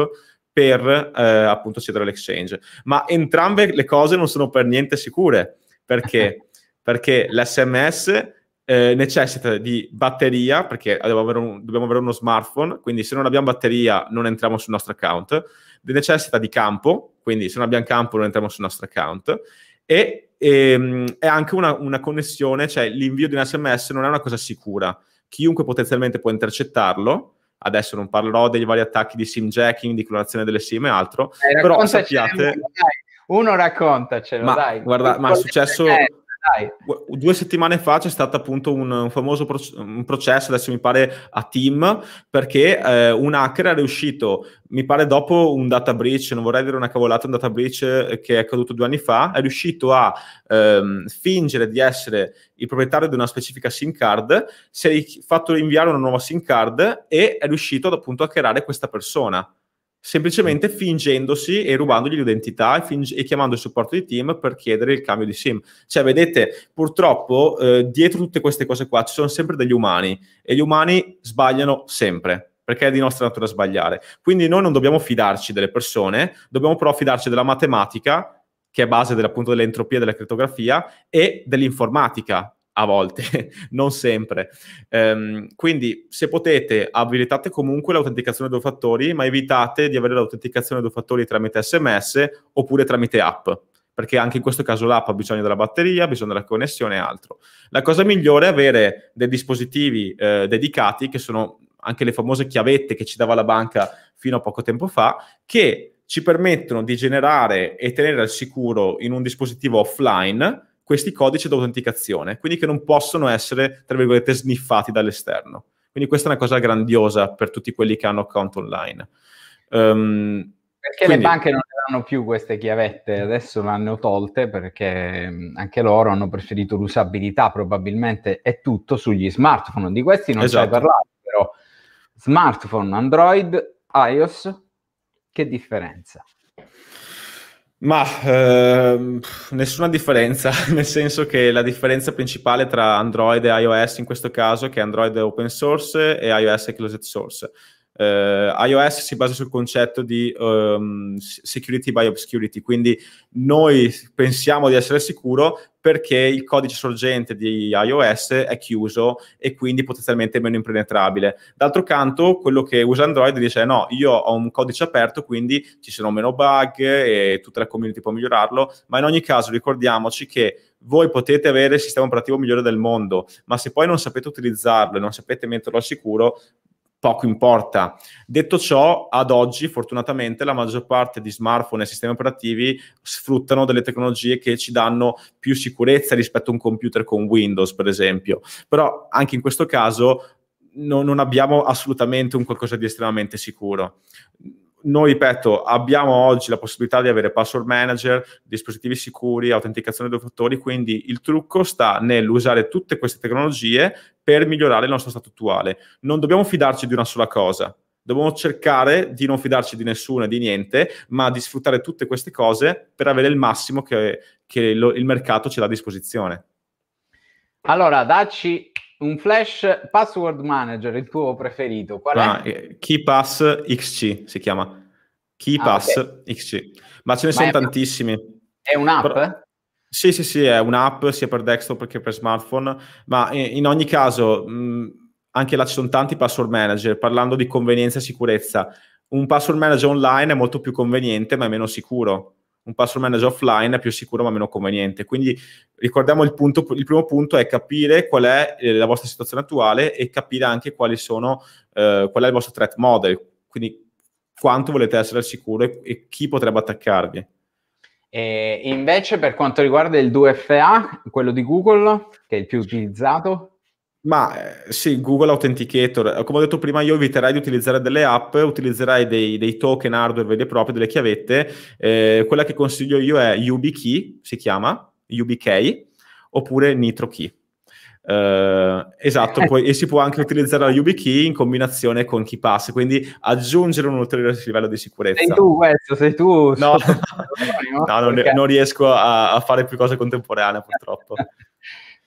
per eh, appunto accedere all'exchange. Ma entrambe le cose non sono per niente sicure. Perché? perché l'SMS eh, necessita di batteria, perché avere un, dobbiamo avere, uno smartphone, quindi se non abbiamo batteria non entriamo sul nostro account, necessita di campo, quindi se non abbiamo campo non entriamo sul nostro account, e, e ehm, è anche una, una connessione, cioè l'invio di un SMS non è una cosa sicura, chiunque potenzialmente può intercettarlo, Adesso non parlerò dei vari attacchi di sim jacking, di clonazione delle sim e altro, eh, però sappiate... Uno raccontacelo, ma, dai. Guarda, ma è successo... È dai. Due settimane fa c'è stato appunto un, un famoso pro- un processo, adesso mi pare a team, perché eh, un hacker è riuscito, mi pare dopo un data breach, non vorrei dire una cavolata, un data breach eh, che è accaduto due anni fa, è riuscito a ehm, fingere di essere il proprietario di una specifica SIM card, si è fatto inviare una nuova SIM card e è riuscito appunto a creare questa persona semplicemente fingendosi e rubandogli l'identità e, finge- e, chiamando il supporto di team per chiedere il cambio di SIM. Cioè, vedete, purtroppo eh, dietro tutte queste cose qua ci sono sempre degli umani e gli umani sbagliano sempre perché è di nostra natura sbagliare. Quindi noi non dobbiamo fidarci delle persone, dobbiamo però fidarci della matematica che è base dell'appunto dell'entropia della crittografia e dell'informatica a volte, non sempre. Um, quindi se potete abilitate comunque l'autenticazione due fattori, ma evitate di avere l'autenticazione due fattori tramite sms oppure tramite app, perché anche in questo caso l'app ha bisogno della batteria, bisogno della connessione e altro. La cosa migliore è avere dei dispositivi eh, dedicati, che sono anche le famose chiavette che ci dava la banca fino a poco tempo fa, che ci permettono di generare e tenere al sicuro in un dispositivo offline questi codici d'autenticazione, quindi che non possono essere, tra virgolette, sniffati dall'esterno. Quindi questa è una cosa grandiosa per tutti quelli che hanno account online. Um, perché quindi, le banche non hanno più queste chiavette, adesso le hanno tolte perché anche loro hanno preferito l'usabilità, probabilmente è tutto sugli smartphone, di questi non esatto. c'è parlato, però smartphone, Android, iOS, che differenza? Ma ehm, nessuna differenza, nel senso che la differenza principale tra Android e iOS in questo caso è che Android è open source e iOS è closed source eh, iOS si basa sul concetto di um, security by obscurity, quindi noi pensiamo di essere sicuro perché il codice sorgente di iOS è chiuso e quindi potenzialmente meno impenetrabile. D'altro canto, quello che usa Android dice no, io ho un codice aperto, quindi ci sono meno bug e tutta la community può migliorarlo, ma in ogni caso ricordiamoci che voi potete avere il sistema operativo migliore del mondo, ma se poi non sapete utilizzarlo e non sapete metterlo al sicuro, poco importa. Detto ciò, ad oggi fortunatamente la maggior parte di smartphone e sistemi operativi sfruttano delle tecnologie che ci danno più sicurezza rispetto a un computer con Windows, per esempio. Però anche in questo caso no, non abbiamo assolutamente un qualcosa di estremamente sicuro noi, ripeto, abbiamo oggi la possibilità di avere password manager, dispositivi sicuri, autenticazione dei due fattori, quindi il trucco sta nell'usare tutte queste tecnologie per migliorare il nostro stato attuale. Non dobbiamo fidarci di una sola cosa, dobbiamo cercare di non fidarci di nessuno e di niente, ma di sfruttare tutte queste cose per avere il massimo che, che lo, il mercato ci dà a disposizione. Allora, dacci un flash password manager, il tuo preferito, qual ah, è? Eh, KeyPass XC si chiama. KeyPass ah, okay. XC. Ma ce ne Ma sono è tantissimi. È un'app? Però... Sì, sì, sì, è un'app sia per desktop che per smartphone, ma eh, in ogni caso mh, mm, anche là ci sono tanti password manager, parlando di convenienza e sicurezza. Un password manager online è molto più conveniente ma è meno sicuro un password manager offline è più sicuro ma meno conveniente. Quindi ricordiamo il, punto, il primo punto è capire qual è eh, la vostra situazione attuale e capire anche quali sono, eh, qual è il vostro threat model, quindi quanto volete essere al sicuro e, e chi potrebbe attaccarvi. E invece per quanto riguarda il 2FA, quello di Google, che è il più utilizzato, ma eh, sì, Google Authenticator, eh, come ho detto prima, io eviterai di utilizzare delle app, utilizzerai dei, dei token hardware veri e propri, delle chiavette. Eh, quella che consiglio io è YubiKey, si chiama YubiK, oppure NitroKey. Eh, esatto, eh. poi, e si può anche utilizzare la YubiKey in combinazione con KeyPass, quindi aggiungere un ulteriore livello di sicurezza. Sei tu questo, sei tu. No, no non, non, riesco a, a fare più cose contemporanee purtroppo.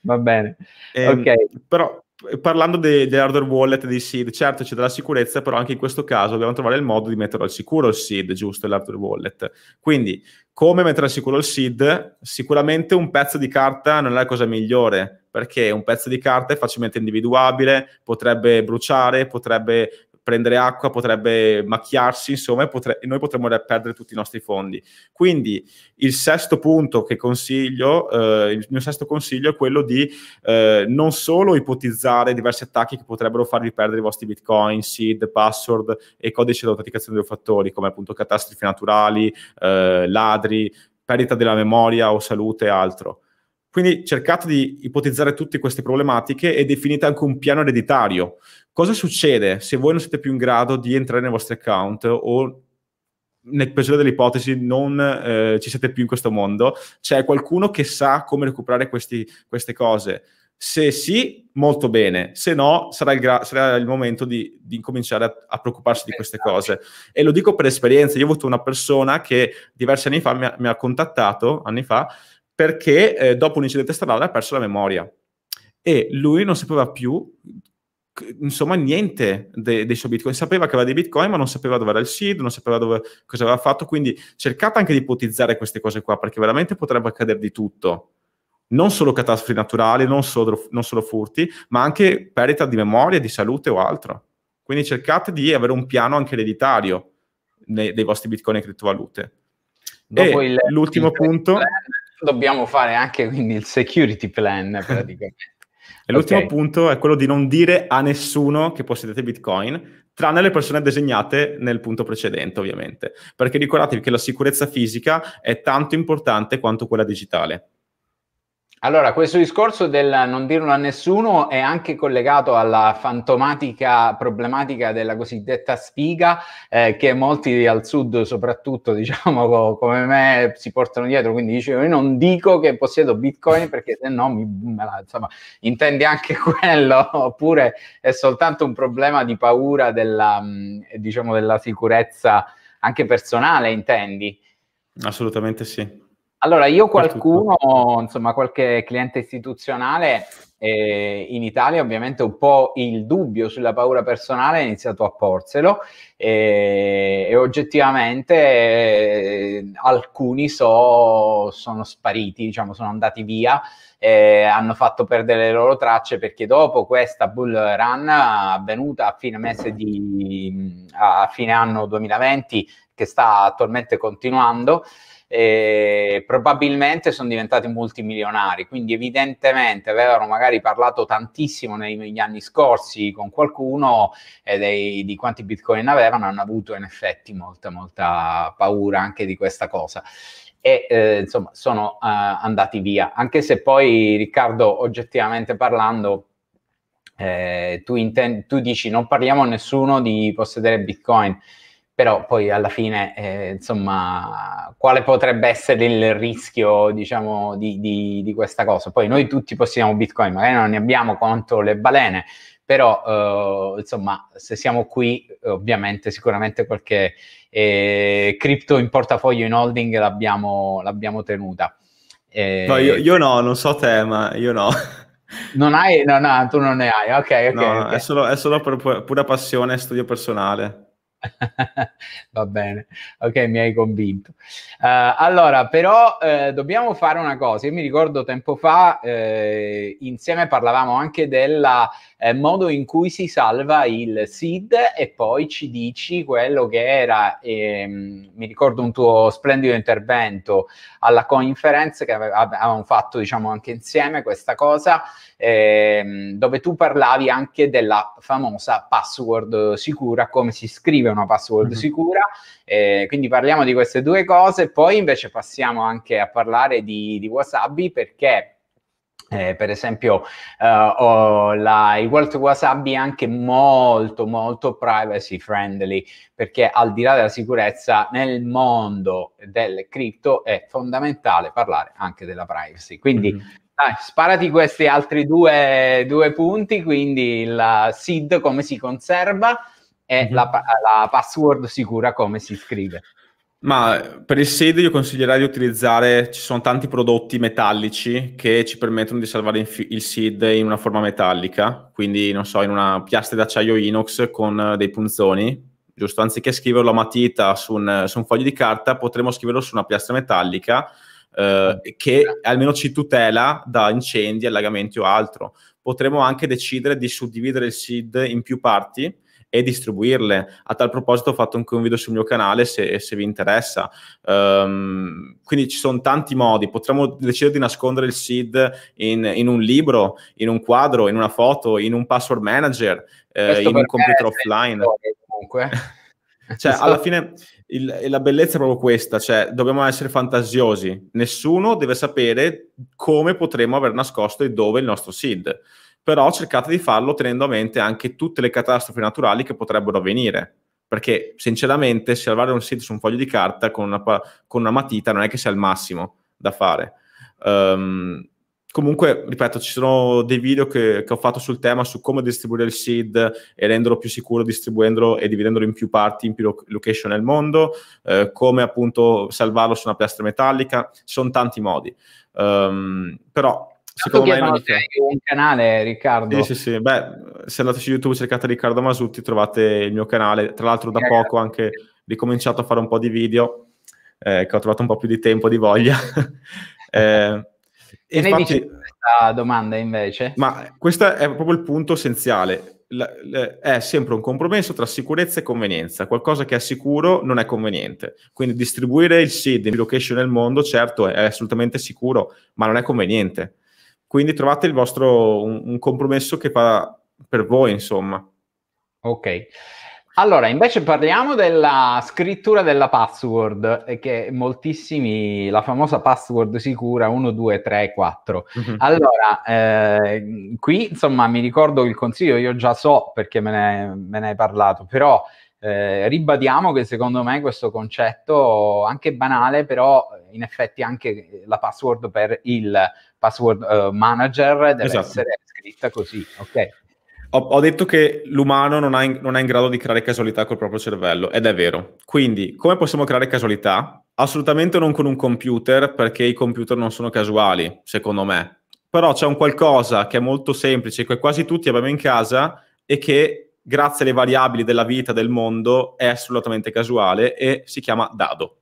Va bene. Eh, ok. Però parlando dell'hardware wallet dei SID, certo c'è della sicurezza, però anche in questo caso dobbiamo trovare il modo di metterlo al sicuro il SID, giusto, l'hardware wallet. Quindi, come mettere al sicuro il SID? Sicuramente un pezzo di carta non è la cosa migliore, perché un pezzo di carta è facilmente individuabile, potrebbe bruciare, potrebbe prendere acqua, potrebbe macchiarsi, insomma, e, potre- e noi potremmo perdere tutti i nostri fondi. Quindi il sesto punto che consiglio, eh, il mio sesto consiglio è quello di eh, non solo ipotizzare diversi attacchi che potrebbero farvi perdere i vostri bitcoin, seed, password e codice di autenticazione dei fattori, come appunto catastrofi naturali, eh, ladri, perdita della memoria o salute e altro quindi cercate di ipotizzare tutte queste problematiche e definite anche un piano ereditario. Cosa succede se voi non siete più in grado di entrare nei vostri account o nel peggiore delle ipotesi non eh, ci siete più in questo mondo? C'è qualcuno che sa come recuperare questi, queste cose? Se sì, molto bene, se no sarà il, gra- sarà il momento di, di cominciare a, a, preoccuparsi di queste esatto. cose. E lo dico per esperienza, io ho avuto una persona che diversi anni fa mi ha, mi ha contattato, anni fa, perché eh, dopo un incidente stradale ha perso la memoria e lui non sapeva più insomma niente dei, dei suoi bitcoin sapeva che aveva dei bitcoin ma non sapeva dove era il seed non sapeva dove, cosa aveva fatto quindi cercate anche di ipotizzare queste cose qua perché veramente potrebbe accadere di tutto non solo catastrofi naturali non solo, non solo furti ma anche perdita di memoria di salute o altro quindi cercate di avere un piano anche ereditario dei, dei vostri bitcoin e criptovalute Dopo e il, l'ultimo il punto dobbiamo fare anche quindi il security plan praticamente. E l'ultimo okay. punto è quello di non dire a nessuno che possedete Bitcoin, tranne le persone disegnate nel punto precedente, ovviamente. Perché ricordatevi che la sicurezza fisica è tanto importante quanto quella digitale. Allora, questo discorso del non dirlo a nessuno è anche collegato alla fantomatica problematica della cosiddetta sfiga eh, che molti al sud, soprattutto diciamo come me, si portano dietro. Quindi dice, io non dico che possiedo bitcoin perché se no mi, me la, insomma, intendi anche quello, oppure è soltanto un problema di paura della, diciamo, della sicurezza anche personale, intendi? Assolutamente sì. Allora, io qualcuno, insomma, qualche cliente istituzionale eh, in Italia, ovviamente un po' il dubbio sulla paura personale ha iniziato a porselo eh, e oggettivamente eh, alcuni so, sono spariti, diciamo, sono andati via, eh, hanno fatto perdere le loro tracce perché dopo questa bull run avvenuta a fine mese di a fine anno 2020 che sta attualmente continuando eh, probabilmente sono diventati multimilionari, quindi evidentemente avevano magari parlato tantissimo negli anni scorsi con qualcuno eh, dei, di quanti bitcoin avevano, hanno avuto in effetti molta, molta paura anche di questa cosa e eh, insomma sono uh, andati via. Anche se poi Riccardo, oggettivamente parlando, eh, tu, inten- tu dici non parliamo a nessuno di possedere Bitcoin però poi alla fine, eh, insomma, quale potrebbe essere il rischio, diciamo, di, di, di, questa cosa? Poi noi tutti possiamo Bitcoin, magari non ne abbiamo quanto le balene, però, eh, insomma, se siamo qui, ovviamente, sicuramente qualche eh, cripto in portafoglio in holding l'abbiamo, l'abbiamo tenuta. Eh, no, io, io, no, non so te, ma io no. Non hai? No, no, tu non ne hai, ok, ok. No, okay. È, solo, è solo per pura passione e studio personale. Va bene, ok, mi hai convinto. Uh, allora, però eh, dobbiamo fare una cosa. Io mi ricordo tempo fa, eh, insieme parlavamo anche della eh, modo in cui si salva il SID e poi ci dici quello che era, ehm, mi ricordo un tuo splendido intervento alla conference che avevamo fatto diciamo anche insieme questa cosa, ehm, dove tu parlavi anche della famosa password sicura, come si scrive una password mm-hmm. sicura, eh, quindi parliamo di queste due cose, poi invece passiamo anche a parlare di, di Wasabi perché eh, per esempio, eh, oh, la, il World Wasabi è anche molto, molto privacy friendly, perché al di là della sicurezza, nel mondo del cripto è fondamentale parlare anche della privacy. Quindi, mm-hmm. dai, sparati questi altri due, due punti, quindi il SID come si conserva e mm-hmm. la, la password sicura come si scrive. Ma per il sede io consiglierei di utilizzare, ci sono tanti prodotti metallici che ci permettono di salvare il seed in una forma metallica, quindi non so, in una piastra d'acciaio inox con eh, dei punzoni, giusto? Anziché scriverlo a matita su un, su un foglio di carta, potremmo scriverlo su una piastra metallica eh, che almeno ci tutela da incendi, allagamenti o altro. Potremmo anche decidere di suddividere il seed in più parti, e distribuirle. A tal proposito ho fatto anche un video sul mio canale se, se vi interessa. Um, quindi ci sono tanti modi, potremmo decidere di nascondere il seed in, in, un libro, in un quadro, in una foto, in un password manager, eh, in un computer offline. Comunque. cioè, alla fine il, la bellezza è proprio questa, cioè dobbiamo essere fantasiosi, nessuno deve sapere come potremmo aver nascosto e dove il nostro seed però cercate di farlo tenendo a mente anche tutte le catastrofi naturali che potrebbero avvenire. Perché sinceramente salvare un sito su un foglio di carta con una, con una matita non è che sia il massimo da fare. Um, comunque, ripeto, ci sono dei video che, che, ho fatto sul tema su come distribuire il seed e renderlo più sicuro distribuendolo e dividendolo in più parti, in più location nel mondo, eh, come appunto salvarlo su una piastra metallica, ci sono tanti modi. Um, però Secondo me non c'è il canale Riccardo. Sì, sì, sì. Beh, se andate su YouTube cercate Riccardo Masutti trovate il mio canale. Tra l'altro da certo. poco ho anche ricominciato a fare un po' di video eh, che ho trovato un po' più di tempo di voglia. eh, e infatti, dici questa domanda invece? Ma questo è proprio il punto essenziale. La, la, è sempre un compromesso tra sicurezza e convenienza. Qualcosa che è sicuro non è conveniente. Quindi distribuire il seed in location nel mondo, certo, è assolutamente sicuro, ma non è conveniente. Quindi trovate il vostro, un, un compromesso che fa per voi, insomma. Ok. Allora, invece parliamo della scrittura della password, eh, che moltissimi, la famosa password sicura 1, 2, 3, 4. Mm-hmm. Allora, eh, qui insomma mi ricordo il consiglio, io già so perché me ne, me ne hai parlato, però eh, ribadiamo che secondo me questo concetto, anche banale, però in effetti anche la password per il password uh, manager deve esatto. essere scritta così, ok? Ho, ho detto che l'umano non, in, non è in grado di creare casualità col proprio cervello, ed è vero. Quindi, come possiamo creare casualità? Assolutamente non con un computer, perché i computer non sono casuali, secondo me. Però c'è un qualcosa che è molto semplice, che quasi tutti abbiamo in casa e che grazie alle variabili della vita, del mondo, è assolutamente casuale e si chiama dado.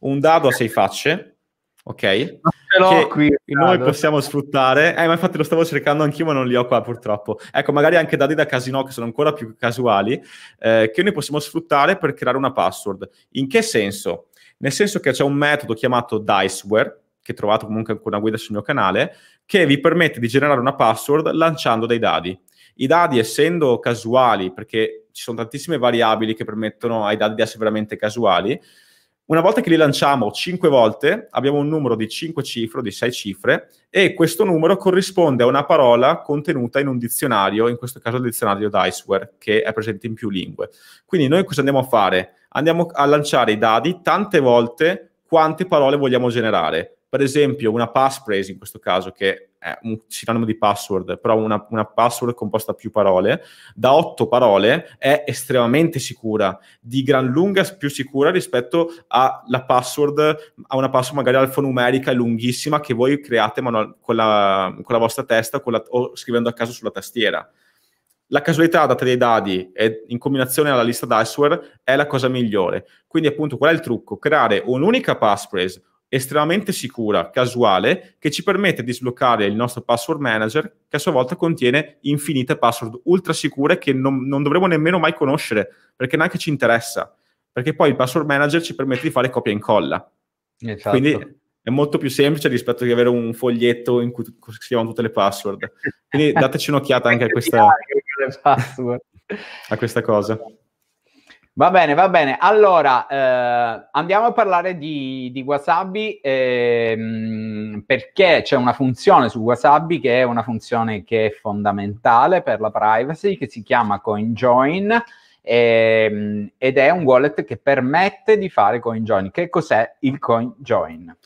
Un dado a sei facce, ok? Ma che qui, noi possiamo sfruttare. Eh, ma infatti lo stavo cercando anch'io, ma non li ho qua purtroppo. Ecco, magari anche dati da casino che sono ancora più casuali, eh, che noi possiamo sfruttare per creare una password. In che senso? Nel senso che c'è un metodo chiamato Diceware, che trovate comunque anche una guida sul mio canale, che vi permette di generare una password lanciando dei dadi. I dadi, essendo casuali, perché ci sono tantissime variabili che permettono ai dadi di essere veramente casuali, una volta che li lanciamo 5 volte, abbiamo un numero di 5 cifre, di 6 cifre, e questo numero corrisponde a una parola contenuta in un dizionario, in questo caso il dizionario Diceware, che è presente in più lingue. Quindi noi cosa andiamo a fare? Andiamo a lanciare i dadi tante volte quante parole vogliamo generare per esempio una passphrase in questo caso, che è un sinonimo di password, però una, una password composta da più parole, da otto parole è estremamente sicura, di gran lunga più sicura rispetto alla password, a una password magari alfonumerica e lunghissima che voi create manual- con, la, con, la, vostra testa la, o scrivendo a caso sulla tastiera. La casualità data dei dadi e in combinazione alla lista diceware è la cosa migliore. Quindi appunto qual è il trucco? Creare un'unica passphrase estremamente sicura, casuale, che ci permette di sbloccare il nostro password manager, che a sua volta contiene infinite password ultra sicure che non, non dovremmo nemmeno mai conoscere, perché neanche ci interessa, perché poi il password manager ci permette di fare copia e incolla. Esatto. Quindi è molto più semplice rispetto che avere un foglietto in cui scriviamo tutte le password. Quindi dateci un'occhiata anche a questa, a questa cosa. Va bene, va bene. Allora, eh, andiamo a parlare di, di Wasabi ehm, perché c'è una funzione su Wasabi che è una funzione che è fondamentale per la privacy, che si chiama CoinJoin ehm, ed è un wallet che permette di fare CoinJoin. Che cos'è il CoinJoin?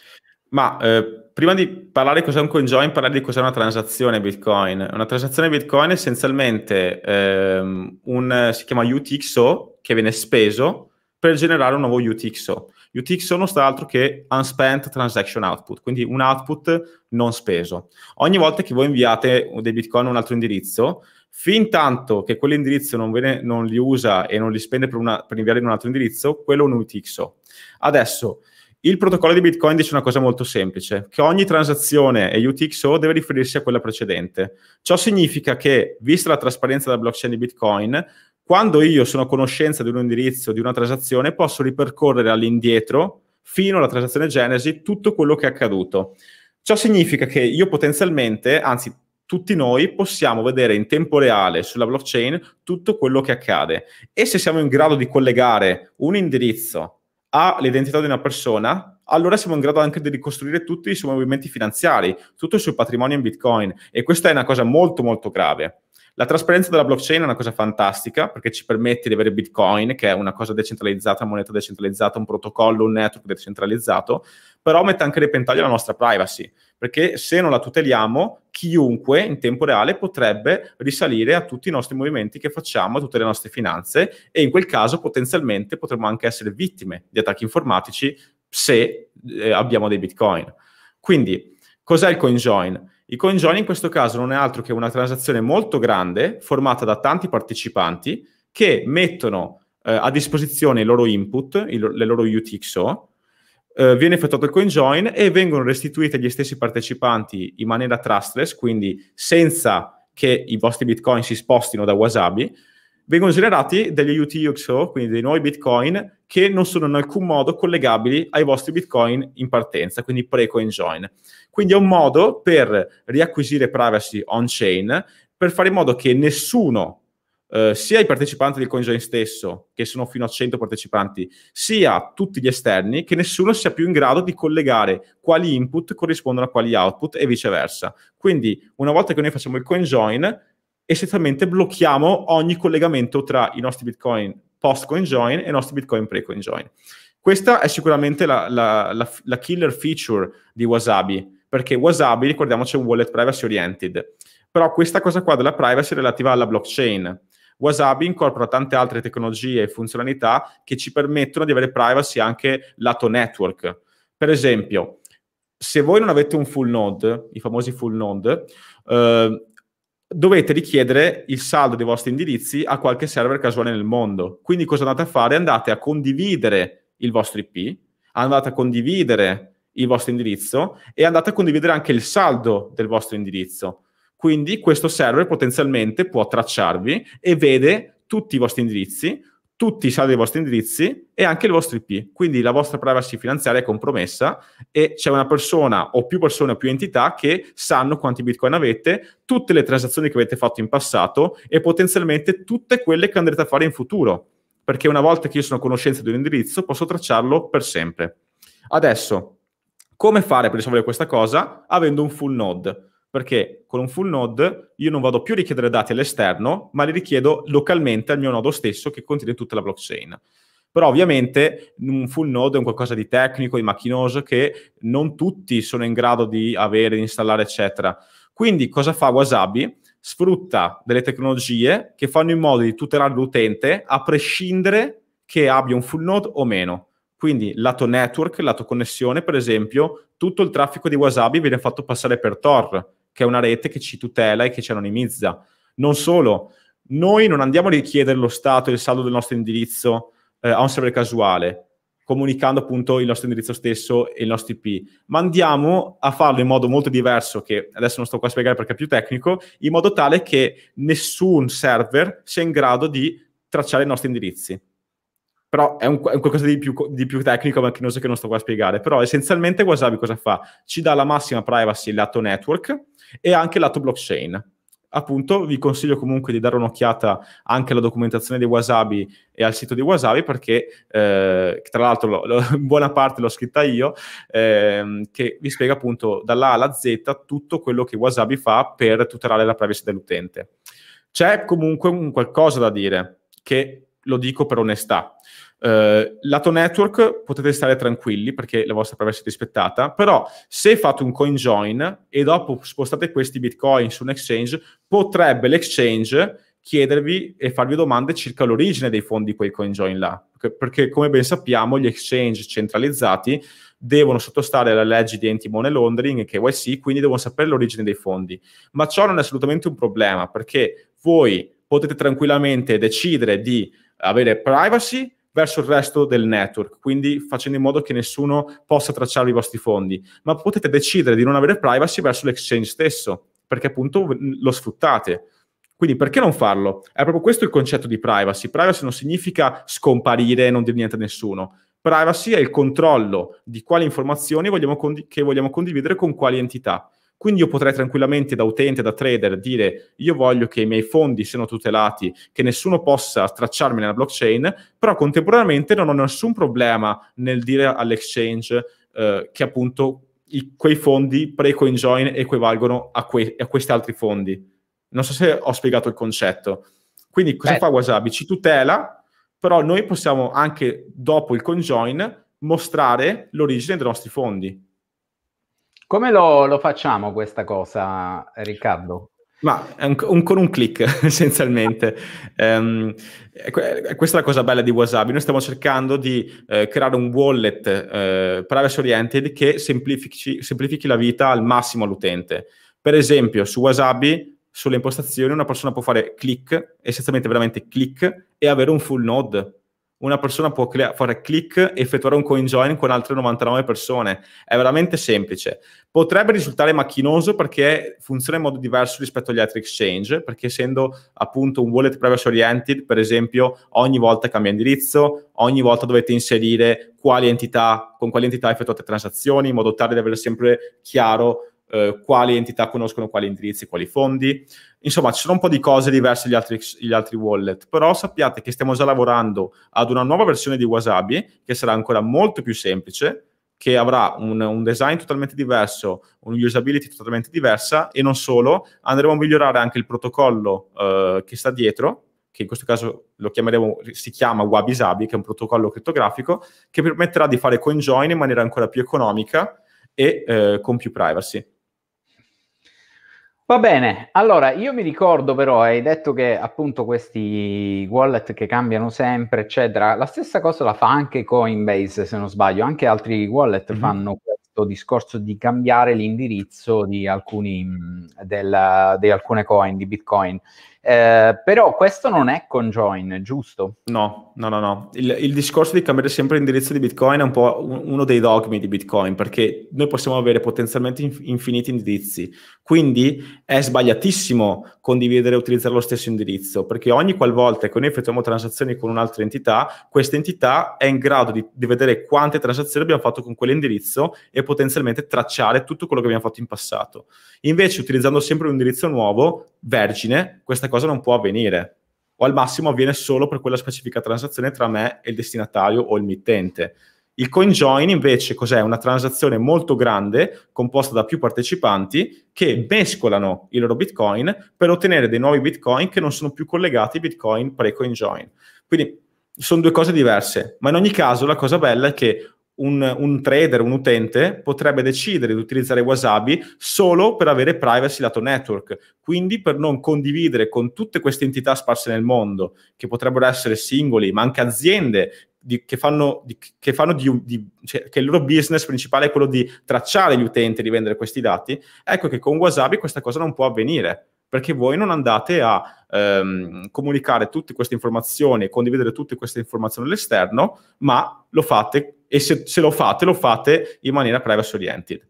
Ma eh, prima di parlare di cos'è un CoinJoin, parlare di cos'è una transazione Bitcoin. Una transazione Bitcoin è essenzialmente ehm, un, si chiama UTXO, che viene speso per generare un nuovo UTXO. UTXO non sta altro che unspent transaction output, quindi un output non speso. Ogni volta che voi inviate dei bitcoin a un altro indirizzo, fin tanto che quell'indirizzo non, viene, non li usa e non li spende per, una, per inviare in un altro indirizzo, quello è un UTXO. Adesso, il protocollo di Bitcoin dice una cosa molto semplice, che ogni transazione e UTXO deve riferirsi a quella precedente. Ciò significa che, vista la trasparenza della blockchain di Bitcoin, quando io sono a conoscenza di un indirizzo, di una transazione, posso ripercorrere all'indietro, fino alla transazione Genesi, tutto quello che è accaduto. Ciò significa che io potenzialmente, anzi tutti noi possiamo vedere in tempo reale sulla blockchain tutto quello che accade. E se siamo in grado di collegare un indirizzo all'identità di una persona, allora siamo in grado anche di ricostruire tutti i suoi movimenti finanziari, tutto il suo patrimonio in Bitcoin. E questa è una cosa molto molto grave. La trasparenza della blockchain è una cosa fantastica perché ci permette di avere Bitcoin, che è una cosa decentralizzata, una moneta decentralizzata, un protocollo, un network decentralizzato, però mette anche a repentaglio la nostra privacy, perché se non la tuteliamo, chiunque in tempo reale potrebbe risalire a tutti i nostri movimenti che facciamo, a tutte le nostre finanze e in quel caso potenzialmente potremmo anche essere vittime di attacchi informatici se eh, abbiamo dei Bitcoin. Quindi, cos'è il CoinJoin? Il coinjoin in questo caso non è altro che una transazione molto grande formata da tanti partecipanti che mettono eh, a disposizione i loro input, il, le loro UTXO, eh, viene effettuato il coinjoin e vengono restituiti agli stessi partecipanti in maniera trustless, quindi senza che i vostri bitcoin si spostino da Wasabi, vengono generati degli UTXO, quindi dei nuovi bitcoin, che non sono in alcun modo collegabili ai vostri bitcoin in partenza, quindi pre-coin join. Quindi è un modo per riacquisire privacy on-chain, per fare in modo che nessuno Uh, sia i partecipanti del CoinJoin stesso, che sono fino a 100 partecipanti, sia tutti gli esterni, che nessuno sia più in grado di collegare quali input corrispondono a quali output e viceversa. Quindi, una volta che noi facciamo il CoinJoin, essenzialmente blocchiamo ogni collegamento tra i nostri bitcoin post coin CoinJoin e i nostri bitcoin pre coin CoinJoin. Questa è sicuramente la, la, la, la, killer feature di Wasabi, perché Wasabi, ricordiamoci, è un wallet privacy oriented. Però questa cosa qua della privacy è relativa alla blockchain. Wasabi incorpora tante altre tecnologie e funzionalità che ci permettono di avere privacy anche lato network. Per esempio, se voi non avete un full node, i famosi full node, eh, dovete richiedere il saldo dei vostri indirizzi a qualche server casuale nel mondo. Quindi cosa andate a fare? Andate a condividere il vostro IP, andate a condividere il vostro indirizzo e andate a condividere anche il saldo del vostro indirizzo. Quindi questo server potenzialmente può tracciarvi e vede tutti i vostri indirizzi, tutti i saldi dei vostri indirizzi e anche il vostro IP. Quindi la vostra privacy finanziaria è compromessa e c'è una persona o più persone o più entità che sanno quanti bitcoin avete, tutte le transazioni che avete fatto in passato e potenzialmente tutte quelle che andrete a fare in futuro. Perché una volta che io sono a conoscenza di un indirizzo posso tracciarlo per sempre. Adesso, come fare per risolvere questa cosa? Avendo un full node perché con un full node io non vado più a richiedere dati all'esterno, ma li richiedo localmente al mio nodo stesso che contiene tutta la blockchain. Però ovviamente un full node è un qualcosa di tecnico, di macchinoso, che non tutti sono in grado di avere, di installare, eccetera. Quindi cosa fa Wasabi? Sfrutta delle tecnologie che fanno in modo di tutelare l'utente a prescindere che abbia un full node o meno. Quindi lato network, lato connessione, per esempio, tutto il traffico di Wasabi viene fatto passare per Tor, che è una rete che ci tutela e che ci anonimizza. Non solo, noi non andiamo a richiedere lo stato e il saldo del nostro indirizzo eh, a un server casuale, comunicando appunto il nostro indirizzo stesso e il nostro IP, ma andiamo a farlo in modo molto diverso, che adesso non sto qua a spiegare perché è più tecnico, in modo tale che nessun server sia in grado di tracciare i nostri indirizzi però è un, è un qualcosa di più, di più, tecnico ma che non so che non sto qua a spiegare. Però essenzialmente Wasabi cosa fa? Ci dà la massima privacy lato network e anche lato blockchain. Appunto, vi consiglio comunque di dare un'occhiata anche alla documentazione di Wasabi e al sito di Wasabi perché, eh, tra l'altro, lo, lo, buona parte l'ho scritta io, eh, che vi spiega appunto dalla A alla Z tutto quello che Wasabi fa per tutelare la privacy dell'utente. C'è comunque un qualcosa da dire che lo dico per onestà. Uh, lato network potete stare tranquilli perché la vostra privacy è rispettata, però se fate un coin join e dopo spostate questi bitcoin su un exchange, potrebbe l'exchange chiedervi e farvi domande circa l'origine dei fondi di quel coin join là, perché come ben sappiamo gli exchange centralizzati devono sottostare alla legge di anti-money laundering e KYC, quindi devono sapere l'origine dei fondi. Ma ciò non è assolutamente un problema perché voi potete tranquillamente decidere di avere privacy verso il resto del network, quindi facendo in modo che nessuno possa tracciare i vostri fondi, ma potete decidere di non avere privacy verso l'exchange stesso, perché appunto lo sfruttate. Quindi perché non farlo? È proprio questo il concetto di privacy. Privacy non significa scomparire e non dire niente a nessuno. Privacy è il controllo di quali informazioni vogliamo condi- che vogliamo condividere con quali entità. Quindi io potrei tranquillamente da utente, da trader, dire io voglio che i miei fondi siano tutelati, che nessuno possa tracciarmi nella blockchain, però contemporaneamente non ho nessun problema nel dire all'exchange eh, che appunto i, quei fondi pre-CoinJoin equivalgono a, que- a questi altri fondi. Non so se ho spiegato il concetto. Quindi cosa Beh. fa certo. Wasabi? Ci tutela, però noi possiamo anche dopo il conjoin mostrare l'origine dei nostri fondi. Come lo, lo facciamo questa cosa, Riccardo? Ma un, un, con un click essenzialmente. Um, questa è la cosa bella di Wasabi. Noi stiamo cercando di eh, creare un wallet eh, privacy oriented che semplifici, semplifichi la vita al massimo all'utente. Per esempio, su Wasabi, sulle impostazioni, una persona può fare click, essenzialmente veramente click, e avere un full node una persona può crea- fare click e effettuare un coin join con altre 99 persone. È veramente semplice. Potrebbe risultare macchinoso perché funziona in modo diverso rispetto agli altri exchange, perché essendo appunto un wallet privacy oriented, per esempio, ogni volta cambia indirizzo, ogni volta dovete inserire quali entità, con quali entità effettuate transazioni, in modo tale da avere sempre chiaro eh, quali entità conoscono quali indirizzi, quali fondi. Insomma, ci sono un po' di cose diverse dagli altri, gli altri wallet, però sappiate che stiamo già lavorando ad una nuova versione di Wasabi che sarà ancora molto più semplice, che avrà un, un, design totalmente diverso, un usability totalmente diversa e non solo, andremo a migliorare anche il protocollo eh, che sta dietro, che in questo caso lo chiameremo, si chiama Wabisabi, che è un protocollo criptografico, che permetterà di fare coinjoin in maniera ancora più economica e eh, con più privacy. Va bene, allora io mi ricordo però, hai detto che appunto questi wallet che cambiano sempre, eccetera, la stessa cosa la fa anche Coinbase, se non sbaglio, anche altri wallet mm-hmm. fanno questo discorso di cambiare l'indirizzo di, alcuni, mm, del, di alcune coin, di Bitcoin. Eh, però questo non è con join, giusto? No, no, no, no. Il, il, discorso di cambiare sempre l'indirizzo di Bitcoin è un po' uno dei dogmi di Bitcoin, perché noi possiamo avere potenzialmente infiniti indirizzi. Quindi è sbagliatissimo condividere e utilizzare lo stesso indirizzo, perché ogni qualvolta che noi effettuiamo transazioni con un'altra entità, questa entità è in grado di, di vedere quante transazioni abbiamo fatto con quell'indirizzo e potenzialmente tracciare tutto quello che abbiamo fatto in passato. Invece, utilizzando sempre un indirizzo nuovo, vergine, questa cosa non può avvenire. O al massimo avviene solo per quella specifica transazione tra me e il destinatario o il mittente. Il CoinJoin invece cos'è? Una transazione molto grande composta da più partecipanti che mescolano i loro bitcoin per ottenere dei nuovi bitcoin che non sono più collegati ai bitcoin pre-CoinJoin. Quindi sono due cose diverse, ma in ogni caso la cosa bella è che un, un, trader, un utente, potrebbe decidere di utilizzare Wasabi solo per avere privacy lato network, quindi per non condividere con tutte queste entità sparse nel mondo, che potrebbero essere singoli, ma anche aziende di, che fanno, di, che, fanno di, cioè, che il loro business principale è quello di tracciare gli utenti e di vendere questi dati. Ecco che con Wasabi questa cosa non può avvenire perché voi non andate a ehm, comunicare tutte queste informazioni e condividere tutte queste informazioni all'esterno, ma lo fate e se, se lo fate, lo fate in maniera privacy oriented.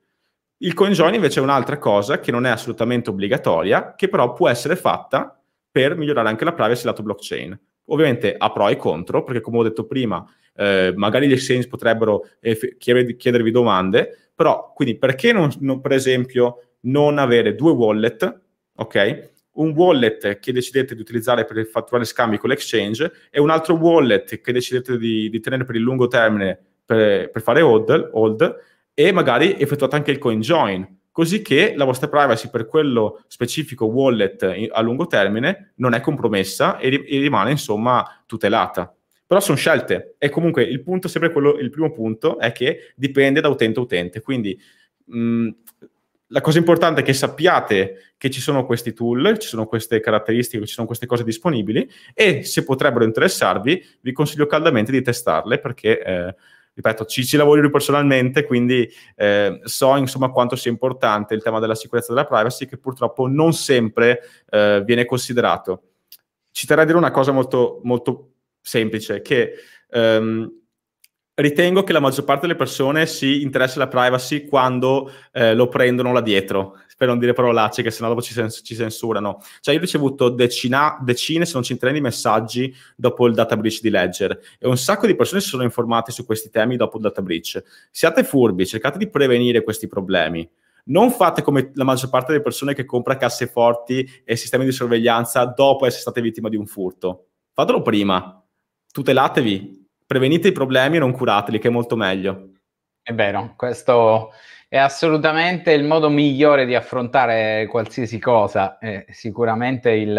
Il CoinJoin invece è un'altra cosa che non è assolutamente obbligatoria, che però può essere fatta per migliorare anche la privacy lato blockchain. Ovviamente ha pro e contro, perché come ho detto prima, eh, magari gli exchange potrebbero eh, chiedervi domande, però quindi perché non, non, per esempio non avere due wallet ok? un wallet che decidete di utilizzare per fatturare scambi con l'exchange e un altro wallet che decidete di, di tenere per il lungo termine per, per fare hold, hold, e magari effettuate anche il coin join, così che la vostra privacy per quello specifico wallet a lungo termine non è compromessa e, e rimane insomma tutelata. Però sono scelte e comunque il punto, sempre quello, il primo punto è che dipende da utente a utente, quindi mh, la cosa importante è che sappiate che ci sono questi tool, ci sono queste caratteristiche, ci sono queste cose disponibili e se potrebbero interessarvi vi consiglio caldamente di testarle perché, eh, ripeto, ci, ci, lavoro io personalmente, quindi eh, so insomma quanto sia importante il tema della sicurezza e della privacy che purtroppo non sempre eh, viene considerato. Ci terrei a dire una cosa molto, molto semplice, che ehm, ritengo che la maggior parte delle persone si interessa alla privacy quando eh, lo prendono là dietro, per non dire parolacce che sennò dopo ci, sens- ci censurano. Cioè io ho ricevuto decina, decine se non centinaia di messaggi dopo il data breach di Ledger e un sacco di persone si sono informate su questi temi dopo il data breach. Siate furbi, cercate di prevenire questi problemi. Non fate come la maggior parte delle persone che compra casseforti e sistemi di sorveglianza dopo essere state vittima di un furto. Fatelo prima. Tutelatevi, prevenite i problemi e non curateli, che è molto meglio. È vero, questo è assolutamente il modo migliore di affrontare qualsiasi cosa. Eh, sicuramente il,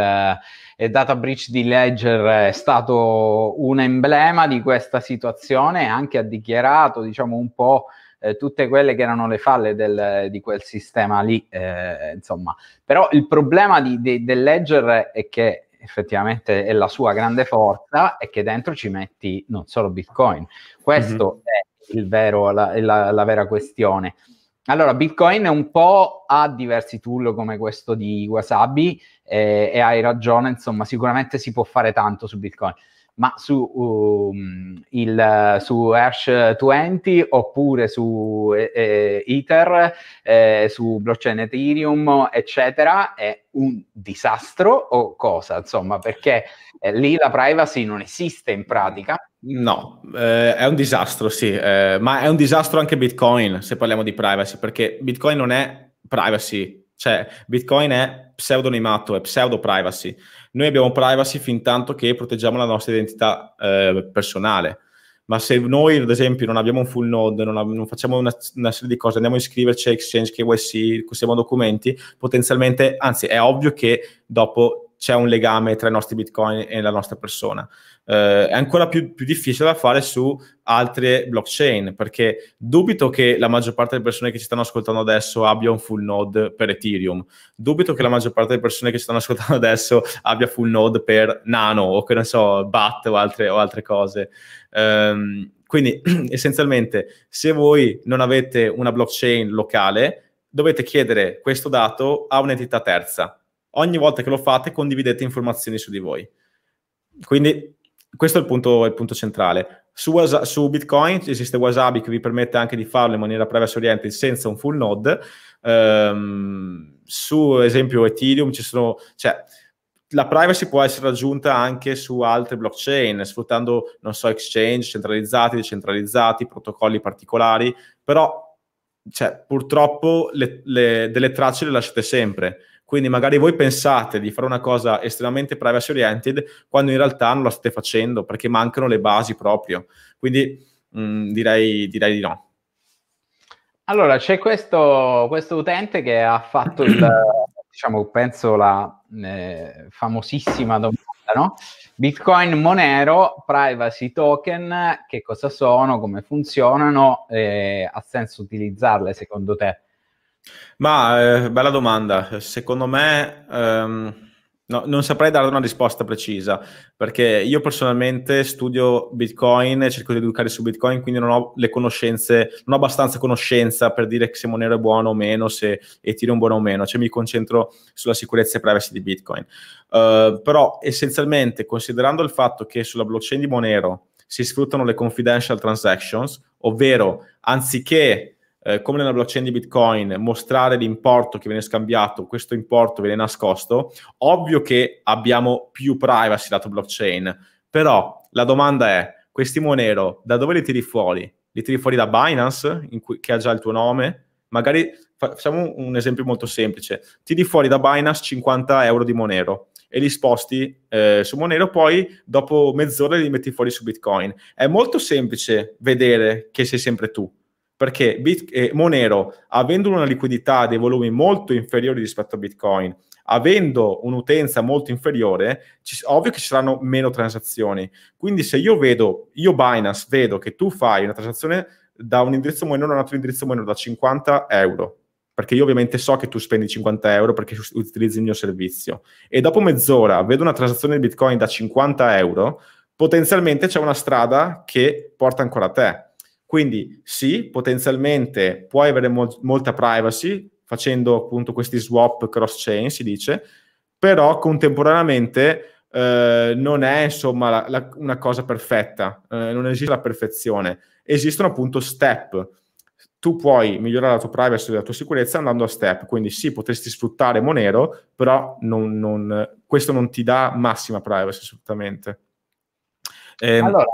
eh, data breach di Ledger è stato un emblema di questa situazione, e anche ha dichiarato diciamo, un po' eh, tutte quelle che erano le falle del, di quel sistema lì. Eh, insomma. Però il problema di, di, del Ledger è che effettivamente è la sua grande forza, è che dentro ci metti non solo Bitcoin. Questo mm-hmm. è vero, la, la, la vera questione. Allora, Bitcoin è un po' ha diversi tool come questo di Wasabi eh, e hai ragione, insomma, sicuramente si può fare tanto su Bitcoin ma su, um, il, su Ash 20 oppure su eh, eh, Ether, eh, su blockchain Ethereum, eccetera, è un disastro o cosa? Insomma, perché eh, lì la privacy non esiste in pratica. No, eh, è un disastro, sì, eh, ma è un disastro anche Bitcoin se parliamo di privacy, perché Bitcoin non è privacy, cioè Bitcoin è pseudonimato, è pseudo privacy noi abbiamo privacy fin tanto che proteggiamo la nostra identità eh, personale. Ma se noi, ad esempio, non abbiamo un full node, non, non facciamo una, una, serie di cose, andiamo a iscriverci a Exchange, KYC, costruiamo documenti, potenzialmente, anzi, è ovvio che dopo c'è un legame tra i nostri bitcoin e la nostra persona. Eh, è ancora più, più, difficile da fare su altre blockchain, perché dubito che la maggior parte delle persone che ci stanno ascoltando adesso abbia un full node per Ethereum, dubito che la maggior parte delle persone che ci stanno ascoltando adesso abbia full node per Nano o che ne so, BAT o altre, o altre cose. Um, quindi essenzialmente, se voi non avete una blockchain locale, dovete chiedere questo dato a un'entità terza ogni volta che lo fate condividete informazioni su di voi. Quindi questo è il punto, il punto centrale. Su, su, Bitcoin esiste Wasabi che vi permette anche di farlo in maniera privacy oriented senza un full node. Um, su esempio Ethereum ci sono... Cioè, la privacy può essere raggiunta anche su altre blockchain, sfruttando, non so, exchange centralizzati, decentralizzati, protocolli particolari, però cioè, purtroppo le, le, delle tracce le lasciate sempre quindi magari voi pensate di fare una cosa estremamente privacy oriented quando in realtà non la state facendo perché mancano le basi proprio. Quindi mh, mm, direi, direi di no. Allora, c'è questo, questo utente che ha fatto il, diciamo, penso la eh, famosissima domanda, no? Bitcoin Monero, privacy token, che cosa sono, come funzionano, eh, ha senso utilizzarle secondo te? Ma eh, bella domanda. Secondo me ehm, no, non saprei dare una risposta precisa perché io personalmente studio Bitcoin, e cerco di educare su Bitcoin, quindi non ho le conoscenze, non ho abbastanza conoscenza per dire se Monero è buono o meno, se Ethereum è buono o meno, cioè mi concentro sulla sicurezza e privacy di Bitcoin. Uh, però essenzialmente considerando il fatto che sulla blockchain di Monero si sfruttano le confidential transactions, ovvero anziché eh, come nella blockchain di Bitcoin, mostrare l'importo che viene scambiato, questo importo viene nascosto, ovvio che abbiamo più privacy lato blockchain, però la domanda è, questi Monero, da dove li tiri fuori? Li tiri fuori da Binance, cui, che ha già il tuo nome? Magari facciamo un esempio molto semplice, tiri fuori da Binance 50 euro di Monero e li sposti eh, su Monero, poi dopo mezz'ora li metti fuori su Bitcoin. È molto semplice vedere che sei sempre tu, perché Bit- eh, Monero, avendo una liquidità dei volumi molto inferiori rispetto a Bitcoin, avendo un'utenza molto inferiore, ci, ovvio che ci saranno meno transazioni. Quindi se io vedo, io Binance, vedo che tu fai una transazione da un indirizzo Monero a un altro indirizzo Monero da 50 euro, perché io ovviamente so che tu spendi 50 euro perché utilizzi il mio servizio, e dopo mezz'ora vedo una transazione di Bitcoin da 50 euro, potenzialmente c'è una strada che porta ancora a te quindi sì, potenzialmente puoi avere mol molta privacy facendo appunto questi swap cross-chain, si dice, però contemporaneamente eh, non è insomma la, la, una cosa perfetta, eh, non esiste la perfezione. Esistono appunto step. Tu puoi migliorare la tua privacy e la tua sicurezza andando a step, quindi sì, potresti sfruttare Monero, però non, non, questo non ti dà massima privacy assolutamente. Eh, allora,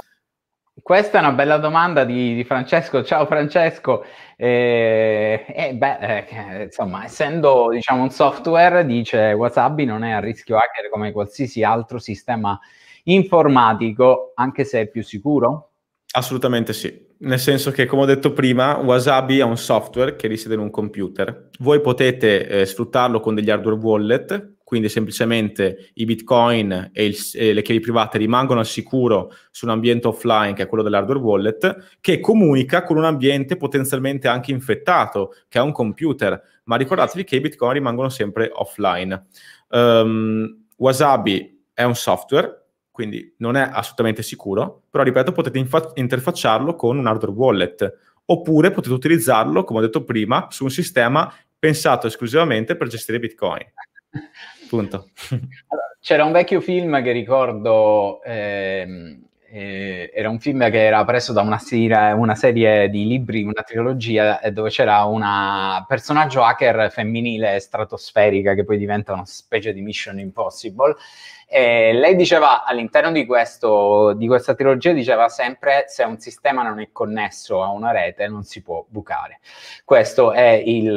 questa è una bella domanda di, di Francesco. Ciao Francesco. Eh, eh, beh, eh, eh insomma, essendo diciamo, un software, dice Wasabi non è a rischio hacker come qualsiasi altro sistema informatico, anche se è più sicuro? Assolutamente sì. Nel senso che, come ho detto prima, Wasabi è un software che risiede in un computer. Voi potete eh, sfruttarlo con degli hardware wallet, quindi semplicemente i bitcoin e, il, e, le chiavi private rimangono al sicuro su un ambiente offline che è quello dell'hardware wallet, che comunica con un ambiente potenzialmente anche infettato, che è un computer, ma ricordatevi che i bitcoin rimangono sempre offline. Um, Wasabi è un software, quindi non è assolutamente sicuro, però ripeto potete infa- interfacciarlo con un hardware wallet, oppure potete utilizzarlo, come ho detto prima, su un sistema pensato esclusivamente per gestire bitcoin. Punto. Allora, c'era un vecchio film che ricordo, eh, eh, era un film che era preso da una, sera, una serie di libri, una trilogia, dove c'era una personaggio hacker femminile stratosferica che poi diventa una specie di Mission Impossible. E lei diceva all'interno di, questo, di questa trilogia, diceva sempre se un sistema non è connesso a una rete non si può bucare. Questo è il,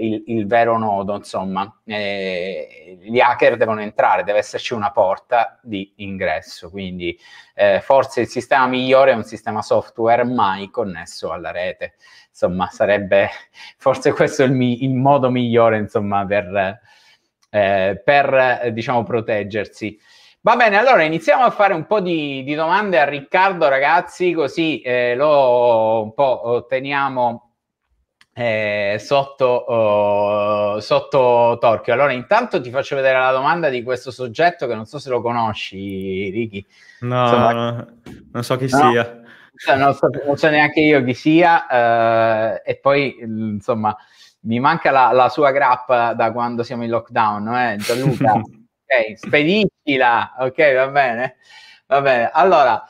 il, il vero nodo, insomma. E gli hacker devono entrare, deve esserci una porta di ingresso, quindi eh, forse il sistema migliore è un sistema software mai connesso alla rete. Insomma, sarebbe forse questo il, mi- il modo migliore, insomma, per... Eh, per eh, diciamo proteggersi. Va bene, allora iniziamo a fare un po' di, di domande a Riccardo, ragazzi, così eh, lo un po' teniamo eh, sotto, oh, sotto, torchio. Allora, intanto ti faccio vedere la domanda di questo soggetto che non so se lo conosci, Ricky. No, Insomma, no non so chi no. sia. Non so, non so, neanche io chi sia, eh, e poi mm, insomma mi manca la, la, sua grappa da quando siamo in lockdown, eh, Gianluca. ok, spediscila, ok, va bene. Va bene, allora,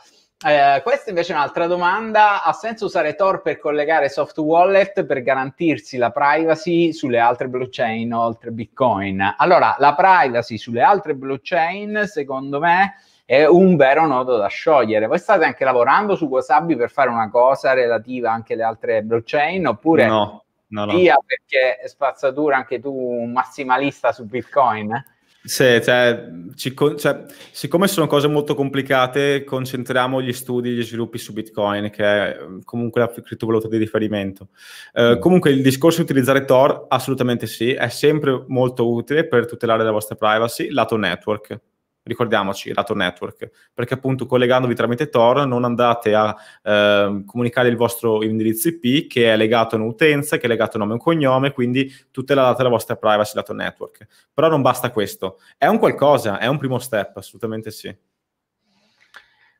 eh, questa invece è un'altra domanda. Ha senso usare Tor per collegare soft wallet per garantirsi la privacy sulle altre blockchain oltre Bitcoin? Allora, la privacy sulle altre blockchain, secondo me, è un vero nodo da sciogliere. Voi state anche lavorando su Wasabi per fare una cosa relativa anche alle altre blockchain oppure... No no, no. via perché spazzatura anche tu un massimalista su Bitcoin. Eh? Sì, cioè, ci cioè, siccome sono cose molto complicate, concentriamo gli studi, e gli sviluppi su Bitcoin, che è eh, comunque la criptovaluta di riferimento. Eh, mm. Comunque il discorso di utilizzare Tor, assolutamente sì, è sempre molto utile per tutelare la vostra privacy, lato network ricordiamoci, lato network, perché appunto collegandovi tramite Tor non andate a eh, comunicare il vostro indirizzo IP che è legato a un'utenza, che è legato a un nome e un cognome, quindi tutelate la vostra privacy lato network. Però non basta questo, è un qualcosa, è un primo step, assolutamente sì.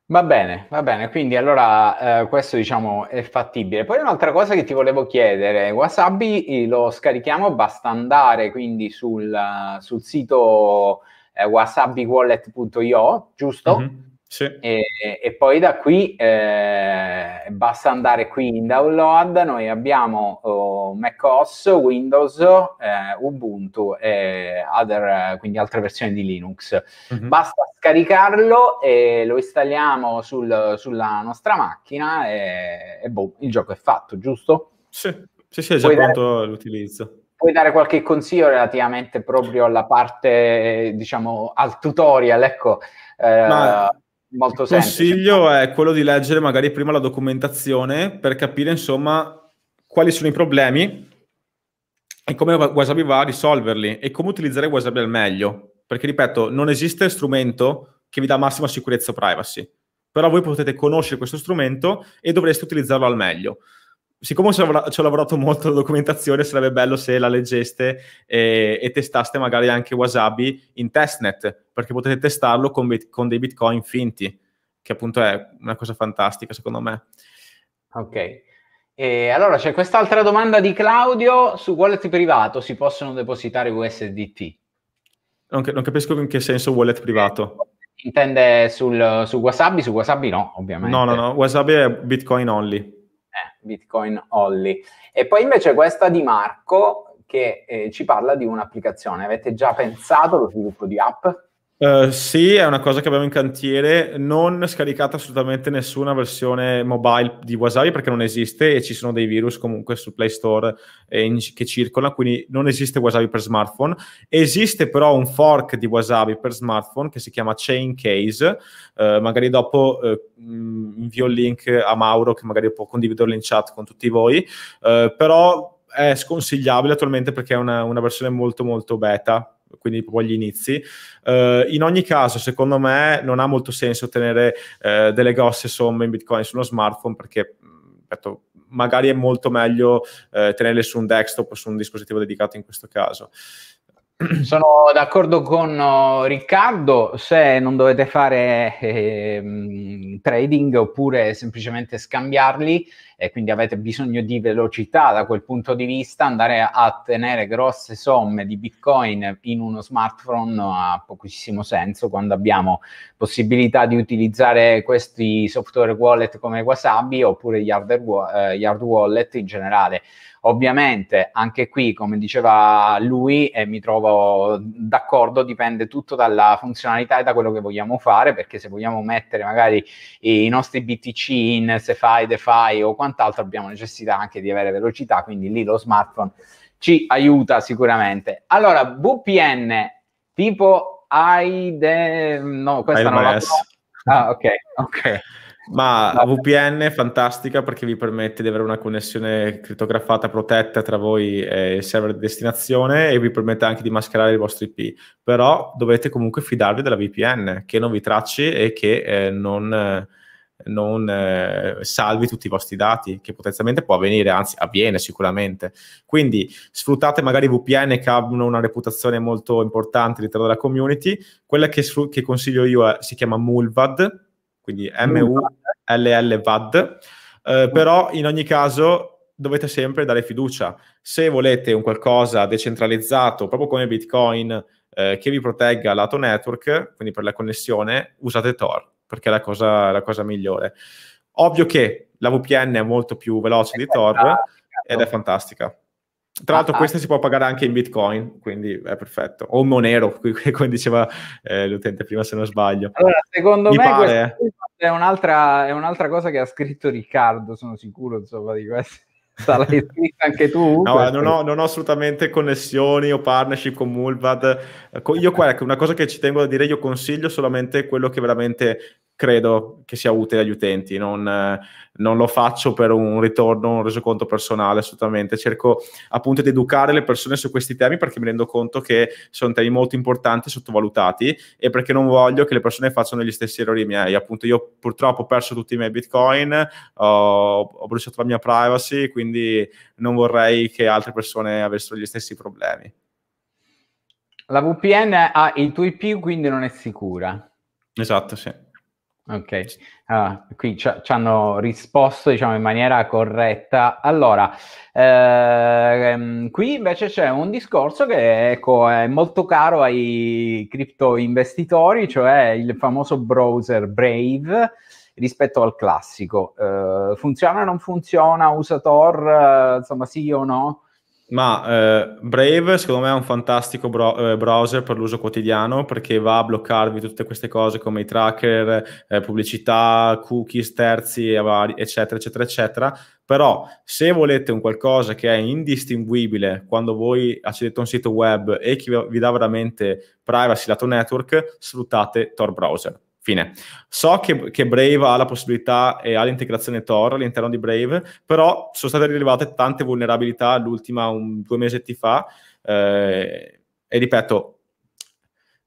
Va bene, va bene, quindi allora eh, questo diciamo è fattibile. Poi un'altra cosa che ti volevo chiedere, Wasabi eh, lo scarichiamo, basta andare quindi sul, sul sito eh, wasabiwallet.io, giusto? Mm-hmm. Sì. E, e, poi da qui eh, basta andare qui in download, noi abbiamo oh, macOS, Windows, eh, Ubuntu e other, quindi altre versioni di Linux. Mm-hmm. Basta scaricarlo e lo installiamo sul, sulla nostra macchina e, e boh, il gioco è fatto, giusto? Sì, sì, sì è già pronto dare... l'utilizzo puoi dare qualche consiglio relativamente proprio alla parte, diciamo, al tutorial, ecco. Eh, molto il consiglio è quello di leggere magari prima la documentazione per capire insomma quali sono i problemi e come Wasabi va a risolverli e come utilizzare Wasabi al meglio. Perché ripeto, non esiste strumento che vi dà massima sicurezza o privacy, però voi potete conoscere questo strumento e dovreste utilizzarlo al meglio siccome ci ho lavorato molto la documentazione, sarebbe bello se la leggeste e, e, testaste magari anche Wasabi in testnet, perché potete testarlo con, bit, con, dei bitcoin finti, che appunto è una cosa fantastica secondo me. Ok. E allora c'è quest'altra domanda di Claudio, su wallet privato si possono depositare USDT? Non, non capisco in che senso wallet privato. Intende sul, su Wasabi? Su Wasabi no, ovviamente. No, no, no, Wasabi è bitcoin only. Bitcoin Holly. E poi invece questa di Marco che eh, ci parla di un'applicazione. Avete già pensato allo sviluppo di app? Uh, sì, è una cosa che abbiamo in cantiere. Non scaricate assolutamente nessuna versione mobile di Wasabi perché non esiste e ci sono dei virus comunque su Play Store eh, in, che circolano, quindi non esiste Wasabi per smartphone. Esiste però un fork di Wasabi per smartphone che si chiama Chain Case. Uh, magari dopo uh, invio il link a Mauro che magari può condividerlo in chat con tutti voi. Uh, però è sconsigliabile attualmente perché è una, una versione molto molto beta quindi proprio agli inizi. Uh, in ogni caso, secondo me, non ha molto senso tenere uh, delle grosse somme in bitcoin su uno smartphone perché ripeto, magari è molto meglio eh, tenerle su un desktop o su un dispositivo dedicato in questo caso. Sono d'accordo con oh, Riccardo, se non dovete fare eh, trading oppure semplicemente scambiarli e quindi avete bisogno di velocità da quel punto di vista, andare a tenere grosse somme di bitcoin in uno smartphone ha pochissimo senso quando abbiamo possibilità di utilizzare questi software wallet come Wasabi oppure gli hardware, eh, hard wallet in generale Ovviamente anche qui, come diceva lui, e mi trovo d'accordo, dipende tutto dalla funzionalità e da quello che vogliamo fare, perché se vogliamo mettere magari i nostri BTC in SeFi, DeFi o quant'altro, abbiamo necessità anche di avere velocità, quindi lì lo smartphone ci aiuta sicuramente. Allora, VPN tipo AIDE, no, questa AWS. non la Ah, ok, ok. Ma la VPN è fantastica perché vi permette di avere una connessione crittografata protetta tra voi e il server di destinazione e vi permette anche di mascherare il vostro IP. Però dovete comunque fidarvi della VPN che non vi tracci e che eh, non, eh, non eh, salvi tutti i vostri dati, che potenzialmente può avvenire, anzi avviene sicuramente. Quindi sfruttate magari VPN che hanno una reputazione molto importante all'interno della community. Quella che, che consiglio io è, si chiama Mulvad quindi MULLVAD, eh, però in ogni caso dovete sempre dare fiducia. Se volete un qualcosa decentralizzato, proprio come Bitcoin, eh, che vi protegga lato network, quindi per la connessione, usate Tor, perché è la cosa, la cosa migliore. Ovvio che la VPN è molto più veloce è di Tor ed è fantastica. Tra l'altro, ah, questa ah. si può pagare anche in Bitcoin, quindi è perfetto. O Monero, come diceva eh, l'utente prima, se non sbaglio. Allora, secondo Mi me, pare... Eh. è, un'altra, è un'altra, cosa che ha scritto Riccardo, sono sicuro insomma, di questo. L'hai scritta anche tu? No, eh, non ho, non ho, assolutamente connessioni o partnership con Mulvad. Eh, io, guarda, una cosa che ci tengo a dire, io consiglio solamente quello che veramente credo che sia utile agli utenti, non, non lo faccio per un ritorno, un resoconto personale assolutamente, cerco appunto di educare le persone su questi temi perché mi rendo conto che sono temi molto importanti, sottovalutati e perché non voglio che le persone facciano gli stessi errori miei, appunto io purtroppo ho perso tutti i miei bitcoin, ho, ho bruciato la mia privacy, quindi non vorrei che altre persone avessero gli stessi problemi. La VPN ha il tuo IP, quindi non è sicura. Esatto, sì. Ok, ah, qui ci, ci, hanno risposto diciamo, in maniera corretta. Allora, ehm, qui invece c'è un discorso che ecco, è molto caro ai cripto investitori, cioè il famoso browser Brave rispetto al classico. Eh, funziona o non funziona? Usa Tor? Eh, insomma, sì o no? Ma eh, Brave secondo me è un fantastico bro- eh, browser per l'uso quotidiano perché va a bloccarvi tutte queste cose come i tracker, eh, pubblicità, cookies terzi, eccetera, eccetera, eccetera. Però se volete un qualcosa che è indistinguibile quando voi accedete a un sito web e che vi dà veramente privacy lato network, sfruttate Tor Browser Fine. So che, che, Brave ha la possibilità e ha l'integrazione Tor all'interno di Brave, però sono state rilevate tante vulnerabilità, l'ultima un, due mesi fa, eh, e ripeto,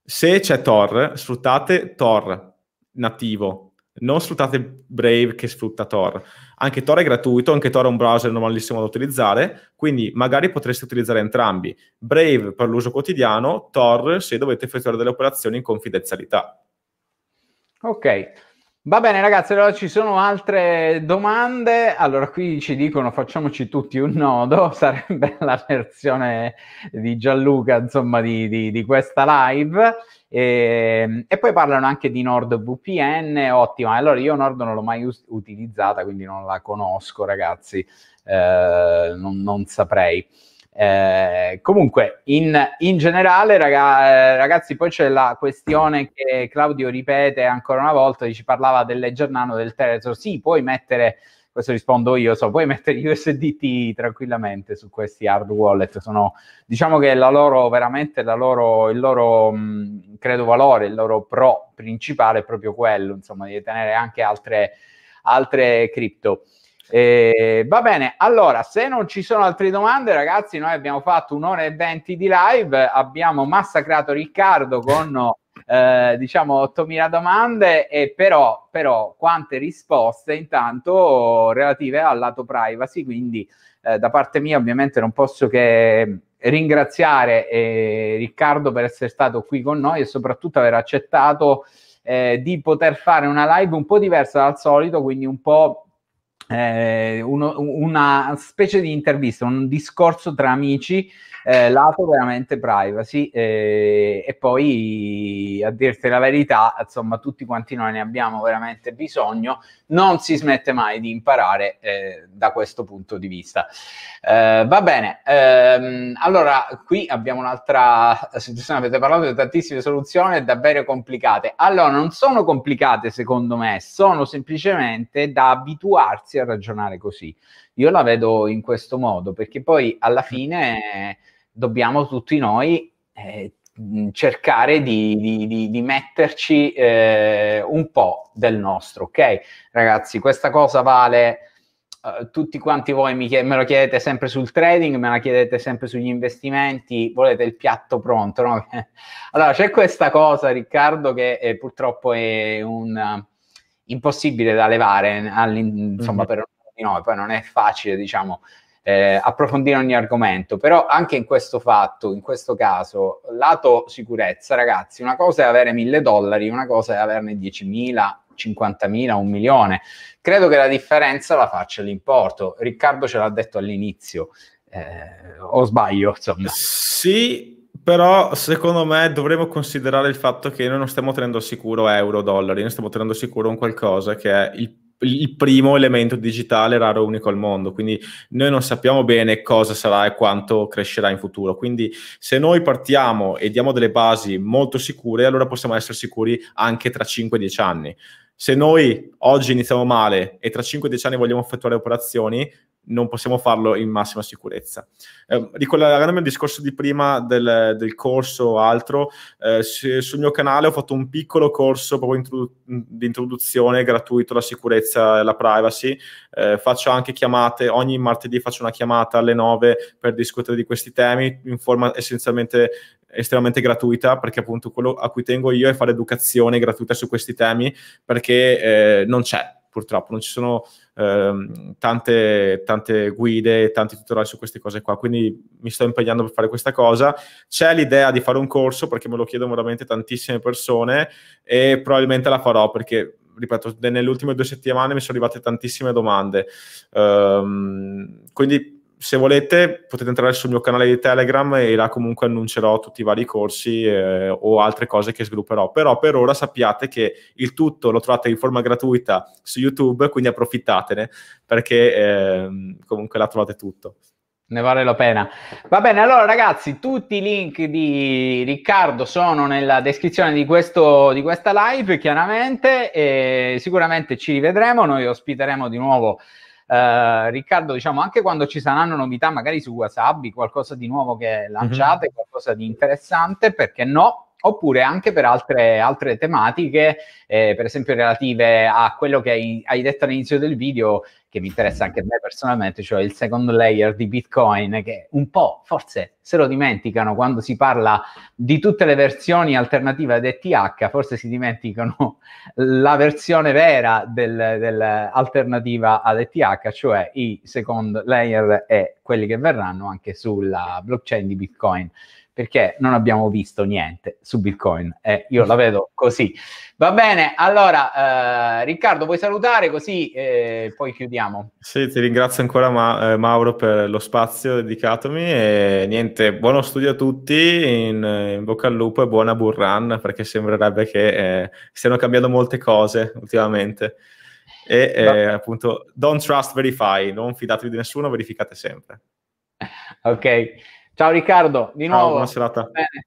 se c'è Tor, sfruttate Tor nativo, non sfruttate Brave che sfrutta Tor. Anche Tor è gratuito, anche Tor è un browser normalissimo da utilizzare, quindi magari potreste utilizzare entrambi. Brave per l'uso quotidiano, Tor se dovete effettuare delle operazioni in confidenzialità. Ok. Va bene ragazzi, allora ci sono altre domande. Allora qui ci dicono facciamoci tutti un nodo, sarebbe la versione di Gianluca insomma di, di, di questa live. E, ehm, e, poi parlano anche di NordVPN, ottima. Allora io Nord non l'ho mai us- utilizzata, quindi non la conosco ragazzi, eh, non, non saprei. Eh, comunque, in, in generale, raga, eh, ragazzi, poi c'è la questione che Claudio ripete ancora una volta, ci parlava del Leggernano del Terzo. Sì, puoi mettere, questo rispondo io, so, puoi mettere USDT tranquillamente su questi hard wallet. Sono, diciamo che la loro, veramente, la loro, il loro, mh, mm, credo, valore, il loro pro principale è proprio quello, insomma, di tenere anche altre, altre cripto. Eh, va bene, allora se non ci sono altre domande, ragazzi, noi abbiamo fatto un'ora e venti di live, abbiamo massacrato Riccardo con eh, diciamo 8.000 domande e però, però quante risposte intanto relative al lato privacy, quindi eh, da parte mia ovviamente non posso che ringraziare eh, Riccardo per essere stato qui con noi e soprattutto aver accettato eh, di poter fare una live un po' diversa dal solito, quindi un po' eh, uno, una specie di intervista, un discorso tra amici eh, lato veramente privacy eh, e poi a dirti la verità, insomma tutti quanti noi ne abbiamo veramente bisogno, non si smette mai di imparare eh, da questo punto di vista. Eh, va bene, ehm, allora qui abbiamo un'altra situazione, avete parlato di tantissime soluzioni davvero complicate. Allora, non sono complicate secondo me, sono semplicemente da abituarsi a ragionare così. Io la vedo in questo modo, perché poi alla fine dobbiamo tutti noi eh, cercare di, di, di, di metterci eh, un po' del nostro, ok? Ragazzi, questa cosa vale... Uh, tutti quanti voi mi chied- me lo chiedete sempre sul trading, me la chiedete sempre sugli investimenti, volete il piatto pronto, no? allora, c'è questa cosa, Riccardo, che è, eh, purtroppo è un, uh, impossibile da levare, insomma, mm-hmm. per noi, poi non è facile, diciamo, eh, approfondire ogni argomento, però anche in questo fatto, in questo caso, lato sicurezza, ragazzi, una cosa è avere mille dollari, una cosa è averne 10.000, 50.000, un milione. Credo che la differenza la faccia l'importo. Riccardo ce l'ha detto all'inizio, eh, o sbaglio, insomma. Sì, però secondo me dovremmo considerare il fatto che noi non stiamo tenendo sicuro euro, dollari, noi stiamo tenendo sicuro un qualcosa che è il il primo elemento digitale raro e unico al mondo, quindi noi non sappiamo bene cosa sarà e quanto crescerà in futuro, quindi se noi partiamo e diamo delle basi molto sicure, allora possiamo essere sicuri anche tra 5-10 anni. Se noi oggi iniziamo male e tra 5-10 anni vogliamo effettuare operazioni, non possiamo farlo in massima sicurezza. Eh, ricollegandomi al discorso di prima del, del corso o altro, eh, se, sul mio canale ho fatto un piccolo corso proprio introdu- di introduzione gratuito alla sicurezza e alla privacy. Eh, faccio anche chiamate, ogni martedì faccio una chiamata alle 9 per discutere di questi temi in forma essenzialmente estremamente gratuita perché appunto quello a cui tengo io è fare educazione gratuita su questi temi perché eh, non c'è purtroppo, non ci sono Ehm, tante, tante guide, tanti tutorial su queste cose qua, quindi mi sto impegnando per fare questa cosa. C'è l'idea di fare un corso perché me lo chiedono veramente tantissime persone e probabilmente la farò perché ripeto, nelle ultime due settimane mi sono arrivate tantissime domande. Um, quindi se volete potete entrare sul mio canale di Telegram e là comunque annuncerò tutti i vari corsi eh, o altre cose che svilupperò. Però per ora sappiate che il tutto lo trovate in forma gratuita su YouTube, quindi approfittatene perché eh, comunque là trovate tutto. Ne vale la pena. Va bene, allora ragazzi, tutti i link di Riccardo sono nella descrizione di, questo, di questa live, chiaramente, e sicuramente ci rivedremo, noi ospiteremo di nuovo eh, Riccardo, diciamo anche quando ci saranno novità magari su Wasabi, qualcosa di nuovo che mhm. lanciate, mm-hmm. qualcosa di interessante, perché no? oppure anche per altre, altre tematiche, eh, per esempio relative a quello che hai, hai, detto all'inizio del video, che mi interessa anche a me personalmente, cioè il second layer di Bitcoin, che un po' forse se lo dimenticano quando si parla di tutte le versioni alternative ad ETH, forse si dimenticano la versione vera dell'alternativa del ad ETH, cioè i second layer e quelli che verranno anche sulla blockchain di Bitcoin perché non abbiamo visto niente su Bitcoin. Eh, io la vedo così. Va bene, allora eh, Riccardo vuoi salutare così eh, poi chiudiamo. Sì, ti ringrazio ancora Ma- eh, Mauro per lo spazio dedicatomi e niente, buono studio a tutti, in, in bocca al lupo e buona burran perché sembrerebbe che eh, stiano cambiando molte cose ultimamente. E eh, no. appunto, don't trust, verify, non fidatevi di nessuno, verificate sempre. Ok. Ciao Riccardo, di nuovo. Ciao, buona serata. Bene.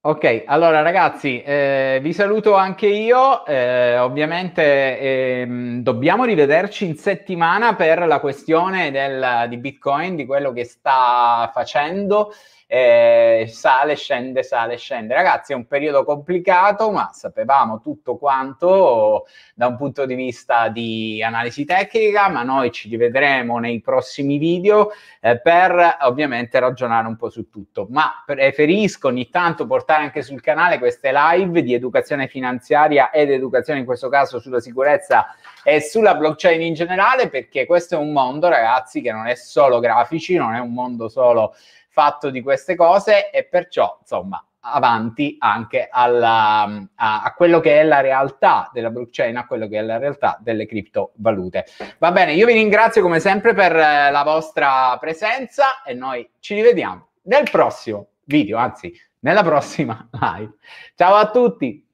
Ok, allora ragazzi, eh, vi saluto anche io. Eh, ovviamente ehm, dobbiamo rivederci in settimana per la questione del, di Bitcoin, di quello che sta facendo eh, sale, scende, sale, scende. Ragazzi, è un periodo complicato, ma sapevamo tutto quanto da un punto di vista di analisi tecnica, ma noi ci rivedremo nei prossimi video eh, per ovviamente ragionare un po' su tutto. Ma preferisco ogni tanto portare anche sul canale queste live di educazione finanziaria ed educazione in questo caso sulla sicurezza e sulla blockchain in generale, perché questo è un mondo, ragazzi, che non è solo grafici, non è un mondo solo fatto di queste cose e perciò, insomma, avanti anche alla, a, a, quello che è la realtà della blockchain, a quello che è la realtà delle criptovalute. Va bene, io vi ringrazio come sempre per eh, la vostra presenza e noi ci rivediamo nel prossimo video, anzi nella prossima live. Ciao a tutti!